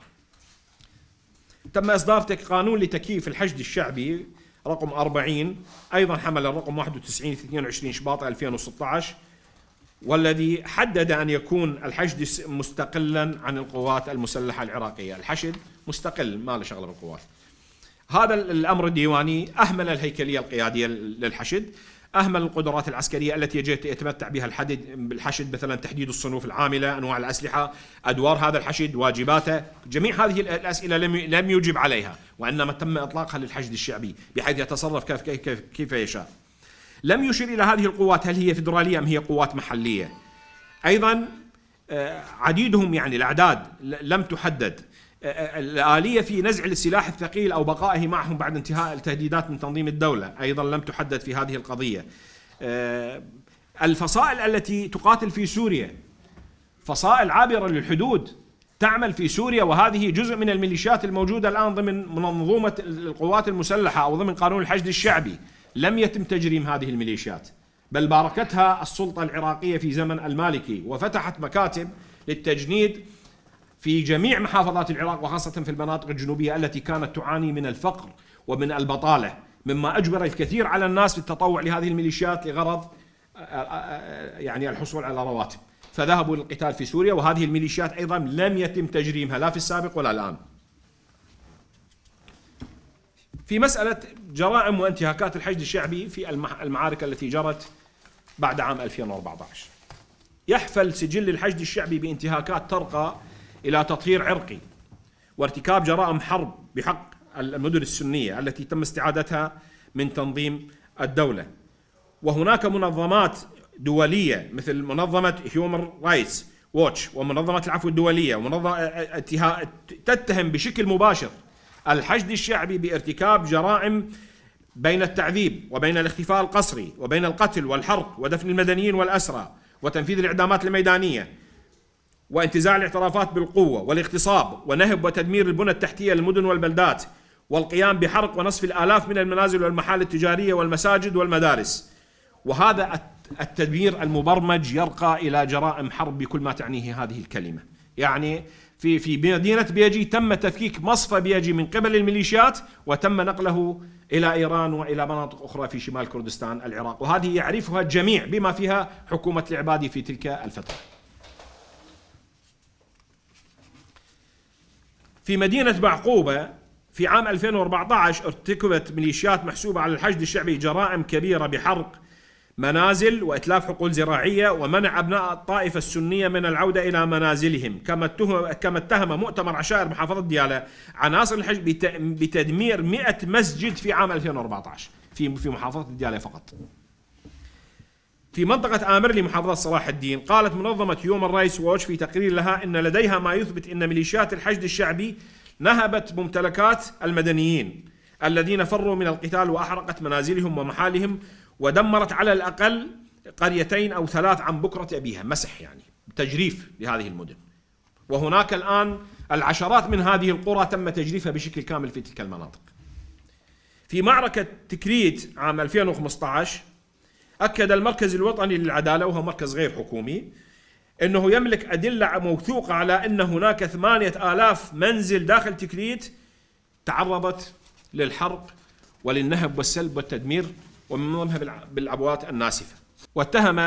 تم اصدار قانون لتكييف الحشد الشعبي رقم 40 أيضا حمل الرقم 91 في 22 شباط 2016 والذي حدد أن يكون الحشد مستقلا عن القوات المسلحة العراقية الحشد مستقل ما له شغلة بالقوات هذا الأمر الديواني أهمل الهيكلية القيادية للحشد أهمل القدرات العسكرية التي يجب يتمتع بها الحدد بالحشد مثلا تحديد الصنوف العاملة أنواع الأسلحة أدوار هذا الحشد واجباته جميع هذه الأسئلة لم لم يجب عليها وإنما تم إطلاقها للحشد الشعبي بحيث يتصرف كيف, كيف, كيف يشاء لم يشر إلى هذه القوات هل هي فدرالية أم هي قوات محلية أيضا آه، عديدهم يعني الأعداد لم تحدد الآلية في نزع السلاح الثقيل أو بقائه معهم بعد انتهاء التهديدات من تنظيم الدولة أيضا لم تحدد في هذه القضية آه، الفصائل التي تقاتل في سوريا فصائل عابرة للحدود تعمل في سوريا وهذه جزء من الميليشيات الموجودة الآن ضمن منظومة القوات المسلحة أو ضمن قانون الحشد الشعبي لم يتم تجريم هذه الميليشيات بل باركتها السلطة العراقية في زمن المالكي وفتحت مكاتب للتجنيد في جميع محافظات العراق وخاصة في المناطق الجنوبية التي كانت تعاني من الفقر ومن البطالة مما أجبر الكثير على الناس بالتطوع لهذه الميليشيات لغرض آه، آه، آه، يعني الحصول على رواتب فذهبوا للقتال في سوريا وهذه الميليشيات أيضا لم يتم تجريمها لا في السابق ولا الآن في مسألة جرائم وانتهاكات الحشد الشعبي في المعارك التي جرت بعد عام 2014 يحفل سجل الحشد الشعبي بانتهاكات ترقى إلى تطهير عرقي وارتكاب جرائم حرب بحق المدن السنية التي تم استعادتها من تنظيم الدولة وهناك منظمات دولية مثل منظمة هيومن رايتس ووتش ومنظمة العفو الدولية ومنظمة تتهم بشكل مباشر الحشد الشعبي بارتكاب جرائم بين التعذيب وبين الاختفاء القسري وبين القتل والحرق ودفن المدنيين والأسرى وتنفيذ الإعدامات الميدانية وانتزاع الاعترافات بالقوة والاغتصاب ونهب وتدمير البنى التحتية للمدن والبلدات والقيام بحرق ونصف الآلاف من المنازل والمحال التجارية والمساجد والمدارس وهذا التدمير المبرمج يرقى إلى جرائم حرب بكل ما تعنيه هذه الكلمة يعني في في مدينة بيجي تم تفكيك مصفى بيجي من قبل الميليشيات وتم نقله إلى إيران وإلى مناطق أخرى في شمال كردستان العراق وهذه يعرفها الجميع بما فيها حكومة العبادي في تلك الفترة في مدينة بعقوبة في عام 2014 ارتكبت ميليشيات محسوبة على الحشد الشعبي جرائم كبيرة بحرق منازل وإتلاف حقول زراعية ومنع أبناء الطائفة السنية من العودة إلى منازلهم كما اتهم, كما اتهم مؤتمر عشائر محافظة ديالى عناصر الحشد بتدمير 100 مسجد في عام 2014 في في محافظة ديالى فقط في منطقة آمرلي محافظة صلاح الدين قالت منظمة هيومن رايتس ووتش في تقرير لها أن لديها ما يثبت أن ميليشيات الحشد الشعبي نهبت ممتلكات المدنيين الذين فروا من القتال وأحرقت منازلهم ومحالهم ودمرت على الأقل قريتين أو ثلاث عن بكرة أبيها مسح يعني تجريف لهذه المدن وهناك الآن العشرات من هذه القرى تم تجريفها بشكل كامل في تلك المناطق في معركة تكريت عام 2015 أكد المركز الوطني للعدالة وهو مركز غير حكومي أنه يملك أدلة موثوقة على أن هناك ثمانية آلاف منزل داخل تكريت تعرضت للحرق وللنهب والسلب والتدمير ومن ضمنها بالعبوات الناسفة واتهم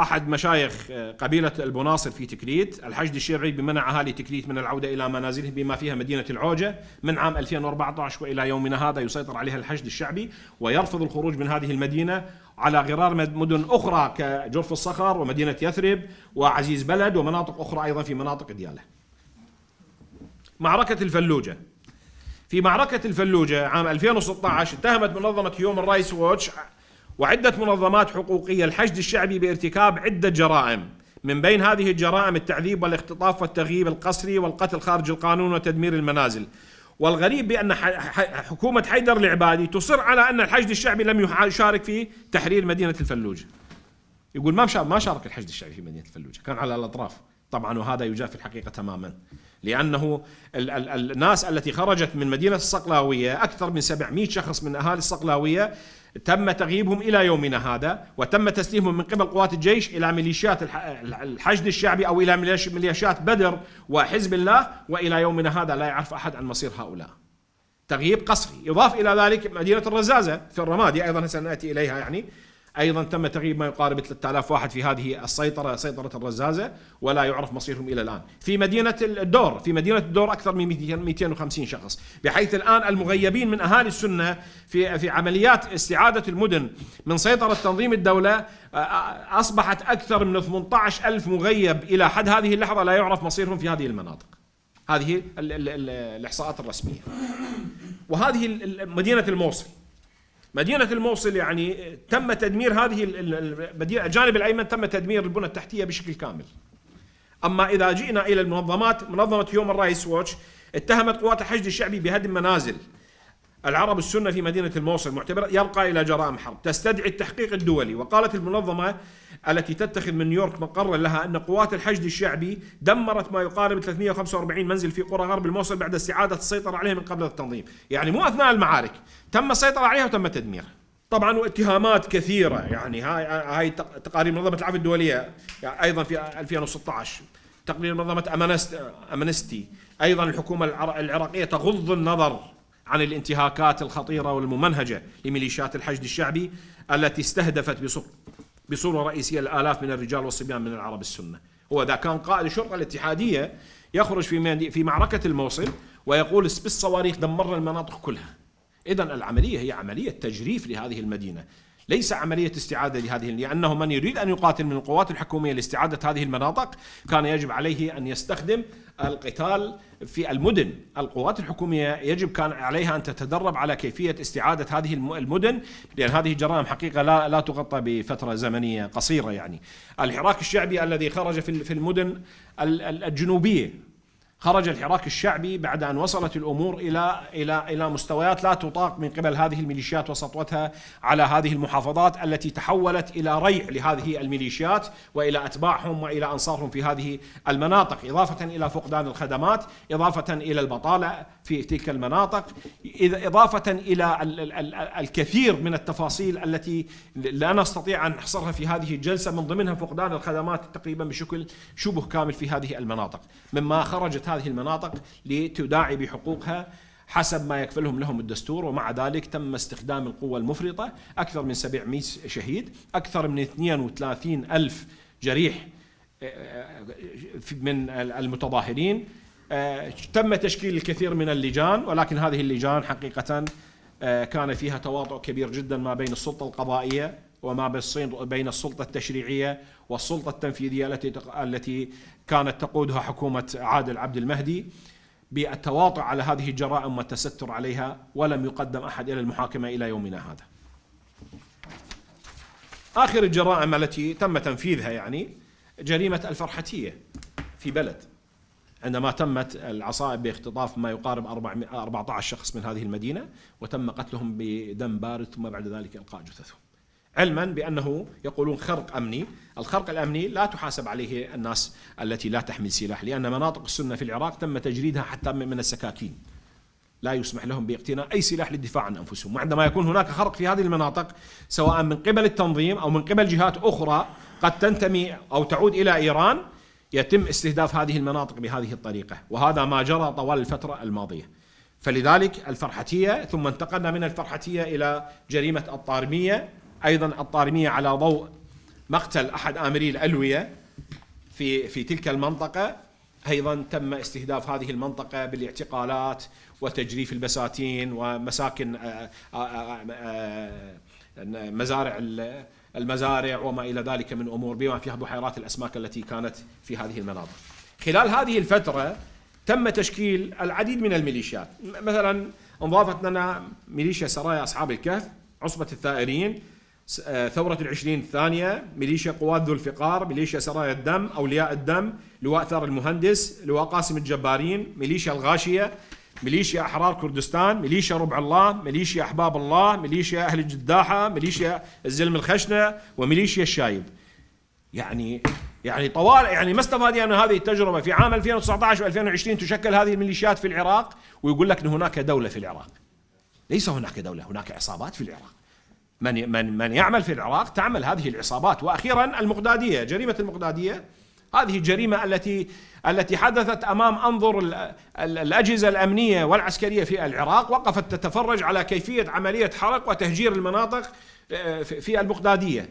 أحد مشايخ قبيلة البناصر في تكريت الحشد الشرعي بمنع أهالي تكريت من العودة إلى منازلهم بما فيها مدينة العوجة من عام 2014 وإلى يومنا هذا يسيطر عليها الحشد الشعبي ويرفض الخروج من هذه المدينة على غرار مدن أخرى كجرف الصخر ومدينة يثرب وعزيز بلد ومناطق أخرى أيضا في مناطق ديالة معركة الفلوجة في معركة الفلوجة عام 2016 اتهمت منظمة هيومن رايتس ووتش وعدة منظمات حقوقية الحشد الشعبي بارتكاب عدة جرائم من بين هذه الجرائم التعذيب والاختطاف والتغييب القسري والقتل خارج القانون وتدمير المنازل والغريب بأن حكومة حيدر العبادي تصر على أن الحشد الشعبي لم يشارك في تحرير مدينة الفلوجة يقول ما ما شارك الحشد الشعبي في مدينة الفلوجة كان على الأطراف طبعا وهذا يجاف الحقيقة تماما لأنه ال ال الناس التي خرجت من مدينة الصقلاوية أكثر من 700 شخص من أهالي الصقلاوية تم تغييبهم الى يومنا هذا وتم تسليمهم من قبل قوات الجيش الى ميليشيات الحشد الشعبي او الى ميليشيات بدر وحزب الله والى يومنا هذا لا يعرف احد عن مصير هؤلاء. تغييب قصري، يضاف الى ذلك مدينه الرزازه في الرمادي ايضا سناتي اليها يعني ايضا تم تغييب ما يقارب 3000 واحد في هذه السيطره سيطره الرزازه ولا يعرف مصيرهم الى الان في مدينه الدور في مدينه الدور اكثر من 250 شخص بحيث الان المغيبين من اهالي السنه في في عمليات استعاده المدن من سيطره تنظيم الدوله اصبحت اكثر من 18000 مغيب الى حد هذه اللحظه لا يعرف مصيرهم في هذه المناطق هذه الاحصاءات الرسميه وهذه مدينه الموصل مدينة الموصل يعني تم تدمير هذه المدينة الجانب الأيمن تم تدمير البنى التحتية بشكل كامل أما إذا جئنا إلى المنظمات منظمة هيومن رايتس ووتش اتهمت قوات الحشد الشعبي بهدم منازل العرب السنة في مدينة الموصل معتبرة يرقى إلى جرائم حرب تستدعي التحقيق الدولي وقالت المنظمة التي تتخذ من نيويورك مقرا لها أن قوات الحشد الشعبي دمرت ما يقارب 345 منزل في قرى غرب الموصل بعد استعادة السيطرة عليها من قبل التنظيم يعني مو أثناء المعارك تم السيطرة عليها وتم تدميرها طبعا واتهامات كثيرة يعني هاي هاي تقارير منظمة العفو الدولية يعني أيضا في 2016 تقرير منظمة أمانستي أيضا الحكومة العراقية تغض النظر عن الانتهاكات الخطيرة والممنهجة لميليشيات الحشد الشعبي التي استهدفت بصورة رئيسية الآلاف من الرجال والصبيان من العرب السنة هو إذا كان قائد الشرطة الاتحادية يخرج في في معركة الموصل ويقول بالصواريخ دمرنا المناطق كلها إذا العملية هي عملية تجريف لهذه المدينة ليس عملية استعادة لهذه لأنه من يريد أن يقاتل من القوات الحكومية لاستعادة هذه المناطق كان يجب عليه أن يستخدم القتال في المدن القوات الحكومية يجب كان عليها أن تتدرب على كيفية استعادة هذه المدن لأن هذه الجرائم حقيقة لا, لا تغطى بفترة زمنية قصيرة يعني الحراك الشعبي الذي خرج في المدن الجنوبية خرج الحراك الشعبي بعد ان وصلت الامور الى الى الى مستويات لا تطاق من قبل هذه الميليشيات وسطوتها على هذه المحافظات التي تحولت الى ريع لهذه الميليشيات والى اتباعهم والى انصارهم في هذه المناطق، اضافه الى فقدان الخدمات، اضافه الى البطاله في تلك المناطق، اضافه الى الكثير من التفاصيل التي لا نستطيع ان نحصرها في هذه الجلسه من ضمنها فقدان الخدمات تقريبا بشكل شبه كامل في هذه المناطق، مما خرجت هذه المناطق لتداعي بحقوقها حسب ما يكفلهم لهم الدستور ومع ذلك تم استخدام القوة المفرطة أكثر من 700 شهيد أكثر من 32 ألف جريح آه، آه، من المتظاهرين آه، تم تشكيل الكثير من اللجان ولكن هذه اللجان حقيقة كان فيها تواطؤ كبير جدا ما بين السلطة القضائية وما بين السلطة التشريعية والسلطة التنفيذية التي التي كانت تقودها حكومة عادل عبد المهدي بالتواطؤ على هذه الجرائم والتستر عليها ولم يقدم أحد إلى المحاكمة إلى يومنا هذا آخر الجرائم التي تم تنفيذها يعني جريمة الفرحتية في بلد عندما تمت العصائب باختطاف ما يقارب 14 شخص من هذه المدينة وتم قتلهم بدم بارد ثم بعد ذلك إلقاء جثثهم علما بانه يقولون خرق امني، الخرق الامني لا تحاسب عليه الناس التي لا تحمل سلاح لان مناطق السنه في العراق تم تجريدها حتى من السكاكين. لا يسمح لهم باقتناء اي سلاح للدفاع عن انفسهم، وعندما يكون هناك خرق في هذه المناطق سواء من قبل التنظيم او من قبل جهات اخرى قد تنتمي او تعود الى ايران يتم استهداف هذه المناطق بهذه الطريقه، وهذا ما جرى طوال الفتره الماضيه. فلذلك الفرحتيه ثم انتقلنا من الفرحتيه الى جريمه الطارميه أيضا الطارمية على ضوء مقتل أحد آمري الألوية في في تلك المنطقة أيضا تم استهداف هذه المنطقة بالاعتقالات وتجريف البساتين ومساكن آه، آه، آه، مزارع المزارع وما إلى ذلك من أمور بما فيها بحيرات الأسماك التي كانت في هذه المناطق خلال هذه الفترة تم تشكيل العديد من الميليشيات مثلا انضافت لنا ميليشيا سرايا أصحاب الكهف عصبة الثائرين آه، ثورة العشرين الثانية ميليشيا قوات ذو الفقار ميليشيا سرايا الدم أولياء الدم لواء ثار المهندس لواء قاسم الجبارين ميليشيا الغاشية ميليشيا أحرار كردستان ميليشيا ربع الله ميليشيا أحباب الله ميليشيا أهل الجداحة ميليشيا الزلم الخشنة وميليشيا الشايب يعني يعني طوال يعني ما استفاد من يعني هذه التجربة في عام 2019 و2020 تشكل هذه الميليشيات في العراق ويقول لك أن هناك دولة في العراق ليس هناك دولة هناك عصابات في العراق من من من يعمل في العراق تعمل هذه العصابات واخيرا المقداديه جريمه المقداديه هذه الجريمه التي التي حدثت امام انظر الاجهزه الامنيه والعسكريه في العراق وقفت تتفرج على كيفيه عمليه حرق وتهجير المناطق آه، في المقداديه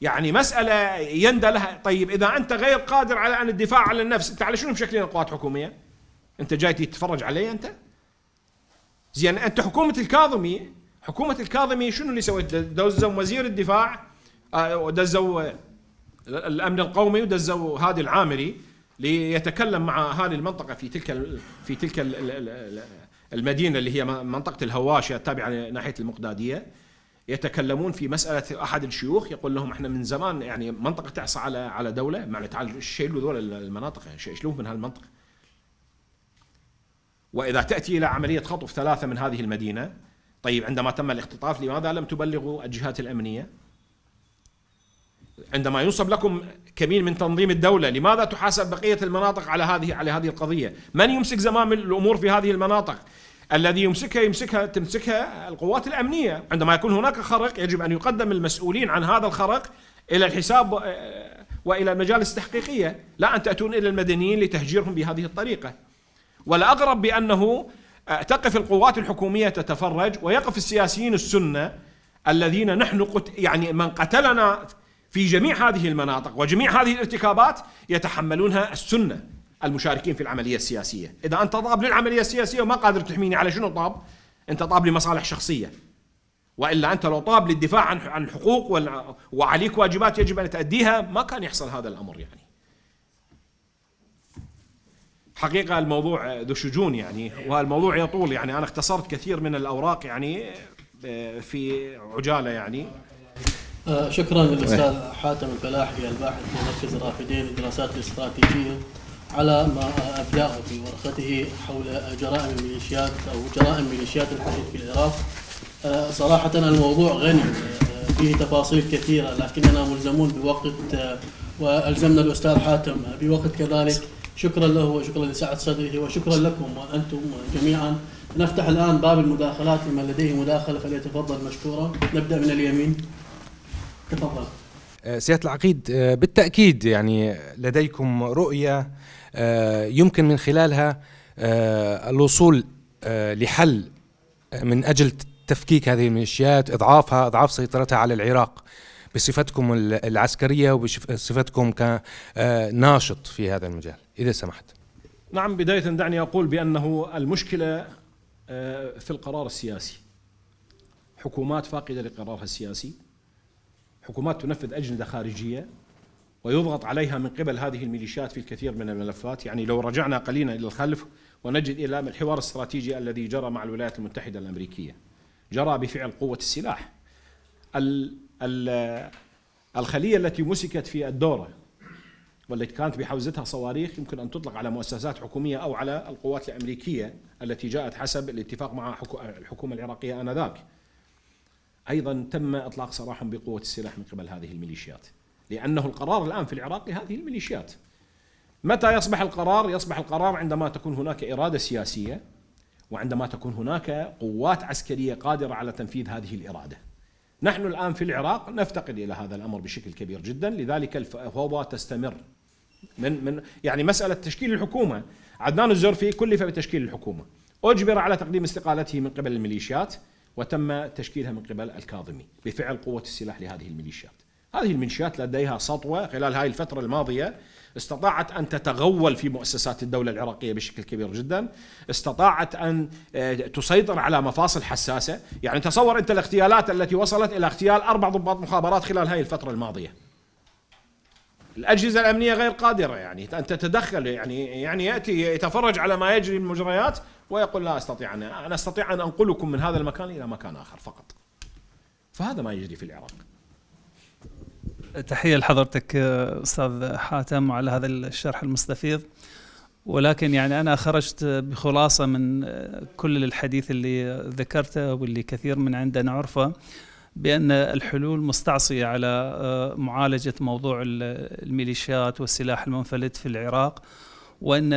يعني مسألة يندى لها طيب إذا أنت غير قادر على أن الدفاع عن النفس أنت على شنو مشكلين القوات الحكومية أنت جاي تتفرج علي أنت زين أنت حكومة الكاظمية حكومه الكاظمي شنو اللي سويت دزوا وزير الدفاع آه، ودزوا آه، الامن القومي ودزوا هادي العامري ليتكلم مع اهالي المنطقه في تلك في تلك المدينه اللي هي منطقه الهواشه التابعه ناحيه المقداديه يتكلمون في مساله احد الشيوخ يقول لهم احنا من زمان يعني منطقه تعصى على على دوله معنى تعال شيلوا ذول المناطق يعني شيلوهم من هالمنطقه واذا تاتي الى عمليه خطف ثلاثه من هذه المدينه طيب عندما تم الاختطاف لماذا لم تبلغوا الجهات الأمنية عندما ينصب لكم كمين من تنظيم الدولة لماذا تحاسب بقية المناطق على هذه على هذه القضية من يمسك زمام الأمور في هذه المناطق الذي يمسكها يمسكها تمسكها القوات الأمنية عندما يكون هناك خرق يجب أن يقدم المسؤولين عن هذا الخرق إلى الحساب آه، والى المجالس التحقيقيه، لا ان تاتون الى المدنيين لتهجيرهم بهذه الطريقه. والاغرب بانه تقف القوات الحكومية تتفرج ويقف السياسيين السنة الذين نحن قت يعني من قتلنا في جميع هذه المناطق وجميع هذه الارتكابات يتحملونها السنة المشاركين في العملية السياسية إذا أنت طاب للعملية السياسية وما قادر تحميني على شنو طاب أنت طاب لمصالح شخصية والا انت لو طاب للدفاع عن عن حقوق وعليك واجبات يجب ان تاديها ما كان يحصل هذا الامر يعني حقيقة الموضوع ذو شجون يعني والموضوع يطول يعني أنا اختصرت كثير من الأوراق يعني آه، في عجالة يعني آه، شكرا للاستاذ حاتم الفلاحي الباحث في مركز الرافدين للدراسات الاستراتيجيه على ما ابداه في ورقته حول جرائم الميليشيات او جرائم ميليشيات الحديث في العراق آه، صراحه الموضوع غني فيه تفاصيل كثيره لكننا ملزمون بوقت والزمنا الاستاذ حاتم بوقت كذلك شكرا له وشكرا لسعة صدره وشكرا لكم وأنتم جميعا نفتح الآن باب المداخلات لمن لديه مداخلة فليتفضل مشكورا نبدأ من اليمين تفضل أه، سيادة العقيد أه، بالتأكيد يعني لديكم رؤية أه، يمكن من خلالها الوصول لحل من أجل تفكيك هذه الميليشيات إضعافها إضعاف سيطرتها على العراق بصفتكم العسكرية وبصفتكم كناشط آه، في هذا المجال إذا سمحت نعم بداية دعني أقول بأنه المشكلة آه، في القرار السياسي حكومات فاقدة لقرارها السياسي حكومات تنفذ أجندة خارجية ويضغط عليها من قبل هذه الميليشيات في الكثير من الملفات يعني لو رجعنا قليلا إلى الخلف ونجد إلى الحوار الاستراتيجي الذي جرى مع الولايات المتحدة الأمريكية جرى بفعل قوة السلاح الخليه التي مسكت في الدوره والتي كانت بحوزتها صواريخ يمكن ان تطلق على مؤسسات حكوميه او على القوات الامريكيه التي جاءت حسب الاتفاق مع الحكومه العراقيه انذاك. ايضا تم اطلاق سراح بقوه السلاح من قبل هذه الميليشيات، لانه القرار الان في العراق هذه الميليشيات. متى يصبح القرار؟ يصبح القرار عندما تكون هناك اراده سياسيه وعندما تكون هناك قوات عسكريه قادره على تنفيذ هذه الاراده. نحن الآن في العراق نفتقد إلى هذا الأمر بشكل كبير جدا لذلك الفوضى تستمر من من يعني مسألة تشكيل الحكومة عدنان الزرفي كلف بتشكيل الحكومة أجبر على تقديم استقالته من قبل الميليشيات وتم تشكيلها من قبل الكاظمي بفعل قوة السلاح لهذه الميليشيات هذه الميليشيات لديها سطوة خلال هذه الفترة الماضية استطاعت أن تتغول في مؤسسات الدولة العراقية بشكل كبير جدا استطاعت أن آه، تسيطر على مفاصل حساسة يعني تصور أنت الاغتيالات التي وصلت إلى اغتيال أربع ضباط مخابرات خلال هذه الفترة الماضية الأجهزة الأمنية غير قادرة يعني أن تتدخل يعني يعني يأتي يتفرج على ما يجري المجريات ويقول لا أستطيع أنا أنا أستطيع أن أنقلكم من هذا المكان إلى مكان آخر فقط فهذا ما يجري في العراق تحية لحضرتك آه، أستاذ حاتم على هذا الشرح المستفيض ولكن يعني أنا خرجت بخلاصة من آه، كل الحديث اللي ذكرته واللي كثير من عندنا عرفه بأن الحلول مستعصية على آه، معالجة موضوع الميليشيات والسلاح المنفلت في العراق وان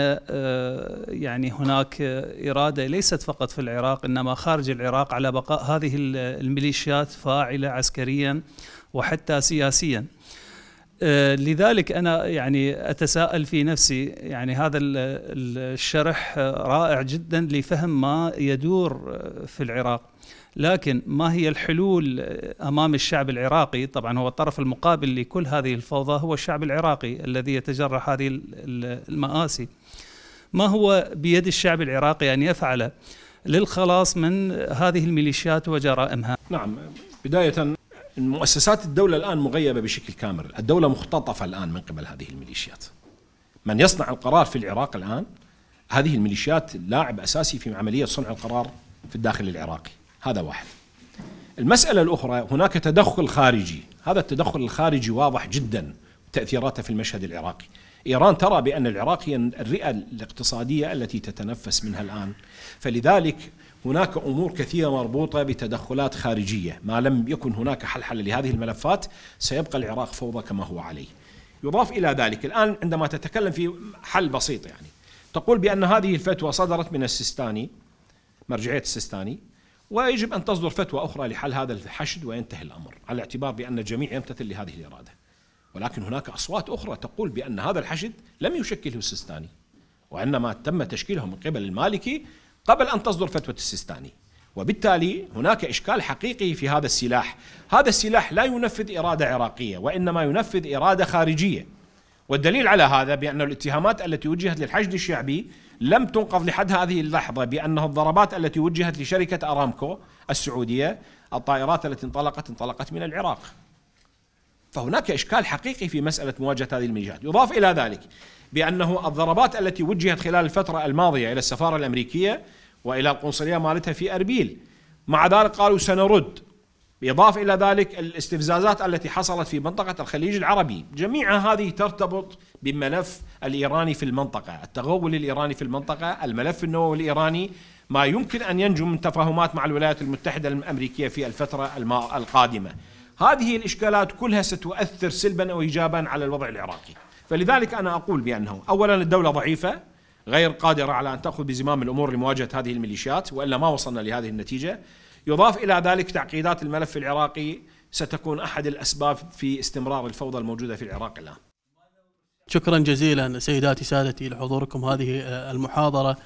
يعني هناك اراده ليست فقط في العراق انما خارج العراق على بقاء هذه الميليشيات فاعله عسكريا وحتى سياسيا آه، لذلك انا يعني اتساءل في نفسي يعني هذا الشرح رائع جدا لفهم ما يدور في العراق لكن ما هي الحلول امام الشعب العراقي طبعا هو الطرف المقابل لكل هذه الفوضى هو الشعب العراقي الذي يتجرى هذه المآسي ما هو بيد الشعب العراقي ان يفعل للخلاص من هذه الميليشيات وجرائمها نعم بدايه مؤسسات الدولة الآن مغيبة بشكل كامل الدولة مختطفة الآن من قبل هذه الميليشيات من يصنع القرار في العراق الآن هذه الميليشيات لاعب أساسي في عملية صنع القرار في الداخل العراقي هذا واحد المسألة الأخرى هناك تدخل خارجي هذا التدخل الخارجي واضح جدا تأثيراته في المشهد العراقي إيران ترى بأن العراق هي الرئة الاقتصادية التي تتنفس منها الآن فلذلك هناك امور كثيره مربوطه بتدخلات خارجيه، ما لم يكن هناك حل حل لهذه الملفات سيبقى العراق فوضى كما هو عليه. يضاف الى ذلك الان عندما تتكلم في حل بسيط يعني تقول بان هذه الفتوى صدرت من السيستاني مرجعيه السيستاني ويجب ان تصدر فتوى اخرى لحل هذا الحشد وينتهي الامر على اعتبار بان الجميع يمتثل لهذه الاراده. ولكن هناك اصوات اخرى تقول بان هذا الحشد لم يشكله السيستاني وانما تم تشكيله من قبل المالكي قبل أن تصدر فتوى السيستاني وبالتالي هناك إشكال حقيقي في هذا السلاح هذا السلاح لا ينفذ إرادة عراقية وإنما ينفذ إرادة خارجية والدليل على هذا بأن الاتهامات التي وجهت للحشد الشعبي لم تنقض لحد هذه اللحظة بأنه الضربات التي وجهت لشركة أرامكو السعودية الطائرات التي انطلقت انطلقت من العراق فهناك إشكال حقيقي في مسألة مواجهة هذه الميليشيات يضاف إلى ذلك بأنه الضربات التي وجهت خلال الفترة الماضية إلى السفارة الأمريكية والى القنصليه مالتها في اربيل مع ذلك قالوا سنرد باضافه الى ذلك الاستفزازات التي حصلت في منطقه الخليج العربي جميعها هذه ترتبط بالملف الايراني في المنطقه التغول الايراني في المنطقه الملف النووي الايراني ما يمكن ان ينجو من تفاهمات مع الولايات المتحده الامريكيه في الفتره القادمه هذه الاشكالات كلها ستؤثر سلبا او ايجابا على الوضع العراقي فلذلك انا اقول بانه اولا الدوله ضعيفه غير قادرة على أن تأخذ بزمام الأمور لمواجهة هذه الميليشيات وإلا ما وصلنا لهذه النتيجة يضاف إلى ذلك تعقيدات الملف العراقي ستكون أحد الأسباب في استمرار الفوضى الموجودة في العراق الآن شكرا جزيلا سيداتي سادتي لحضوركم هذه آه، المحاضرة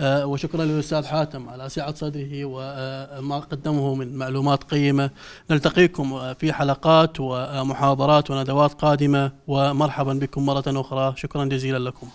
آه، وشكرا للأستاذ حاتم على سعة صدره وما آه، قدمه من معلومات قيمة نلتقيكم في حلقات ومحاضرات وندوات قادمة ومرحبا بكم مرة أخرى شكرا جزيلا لكم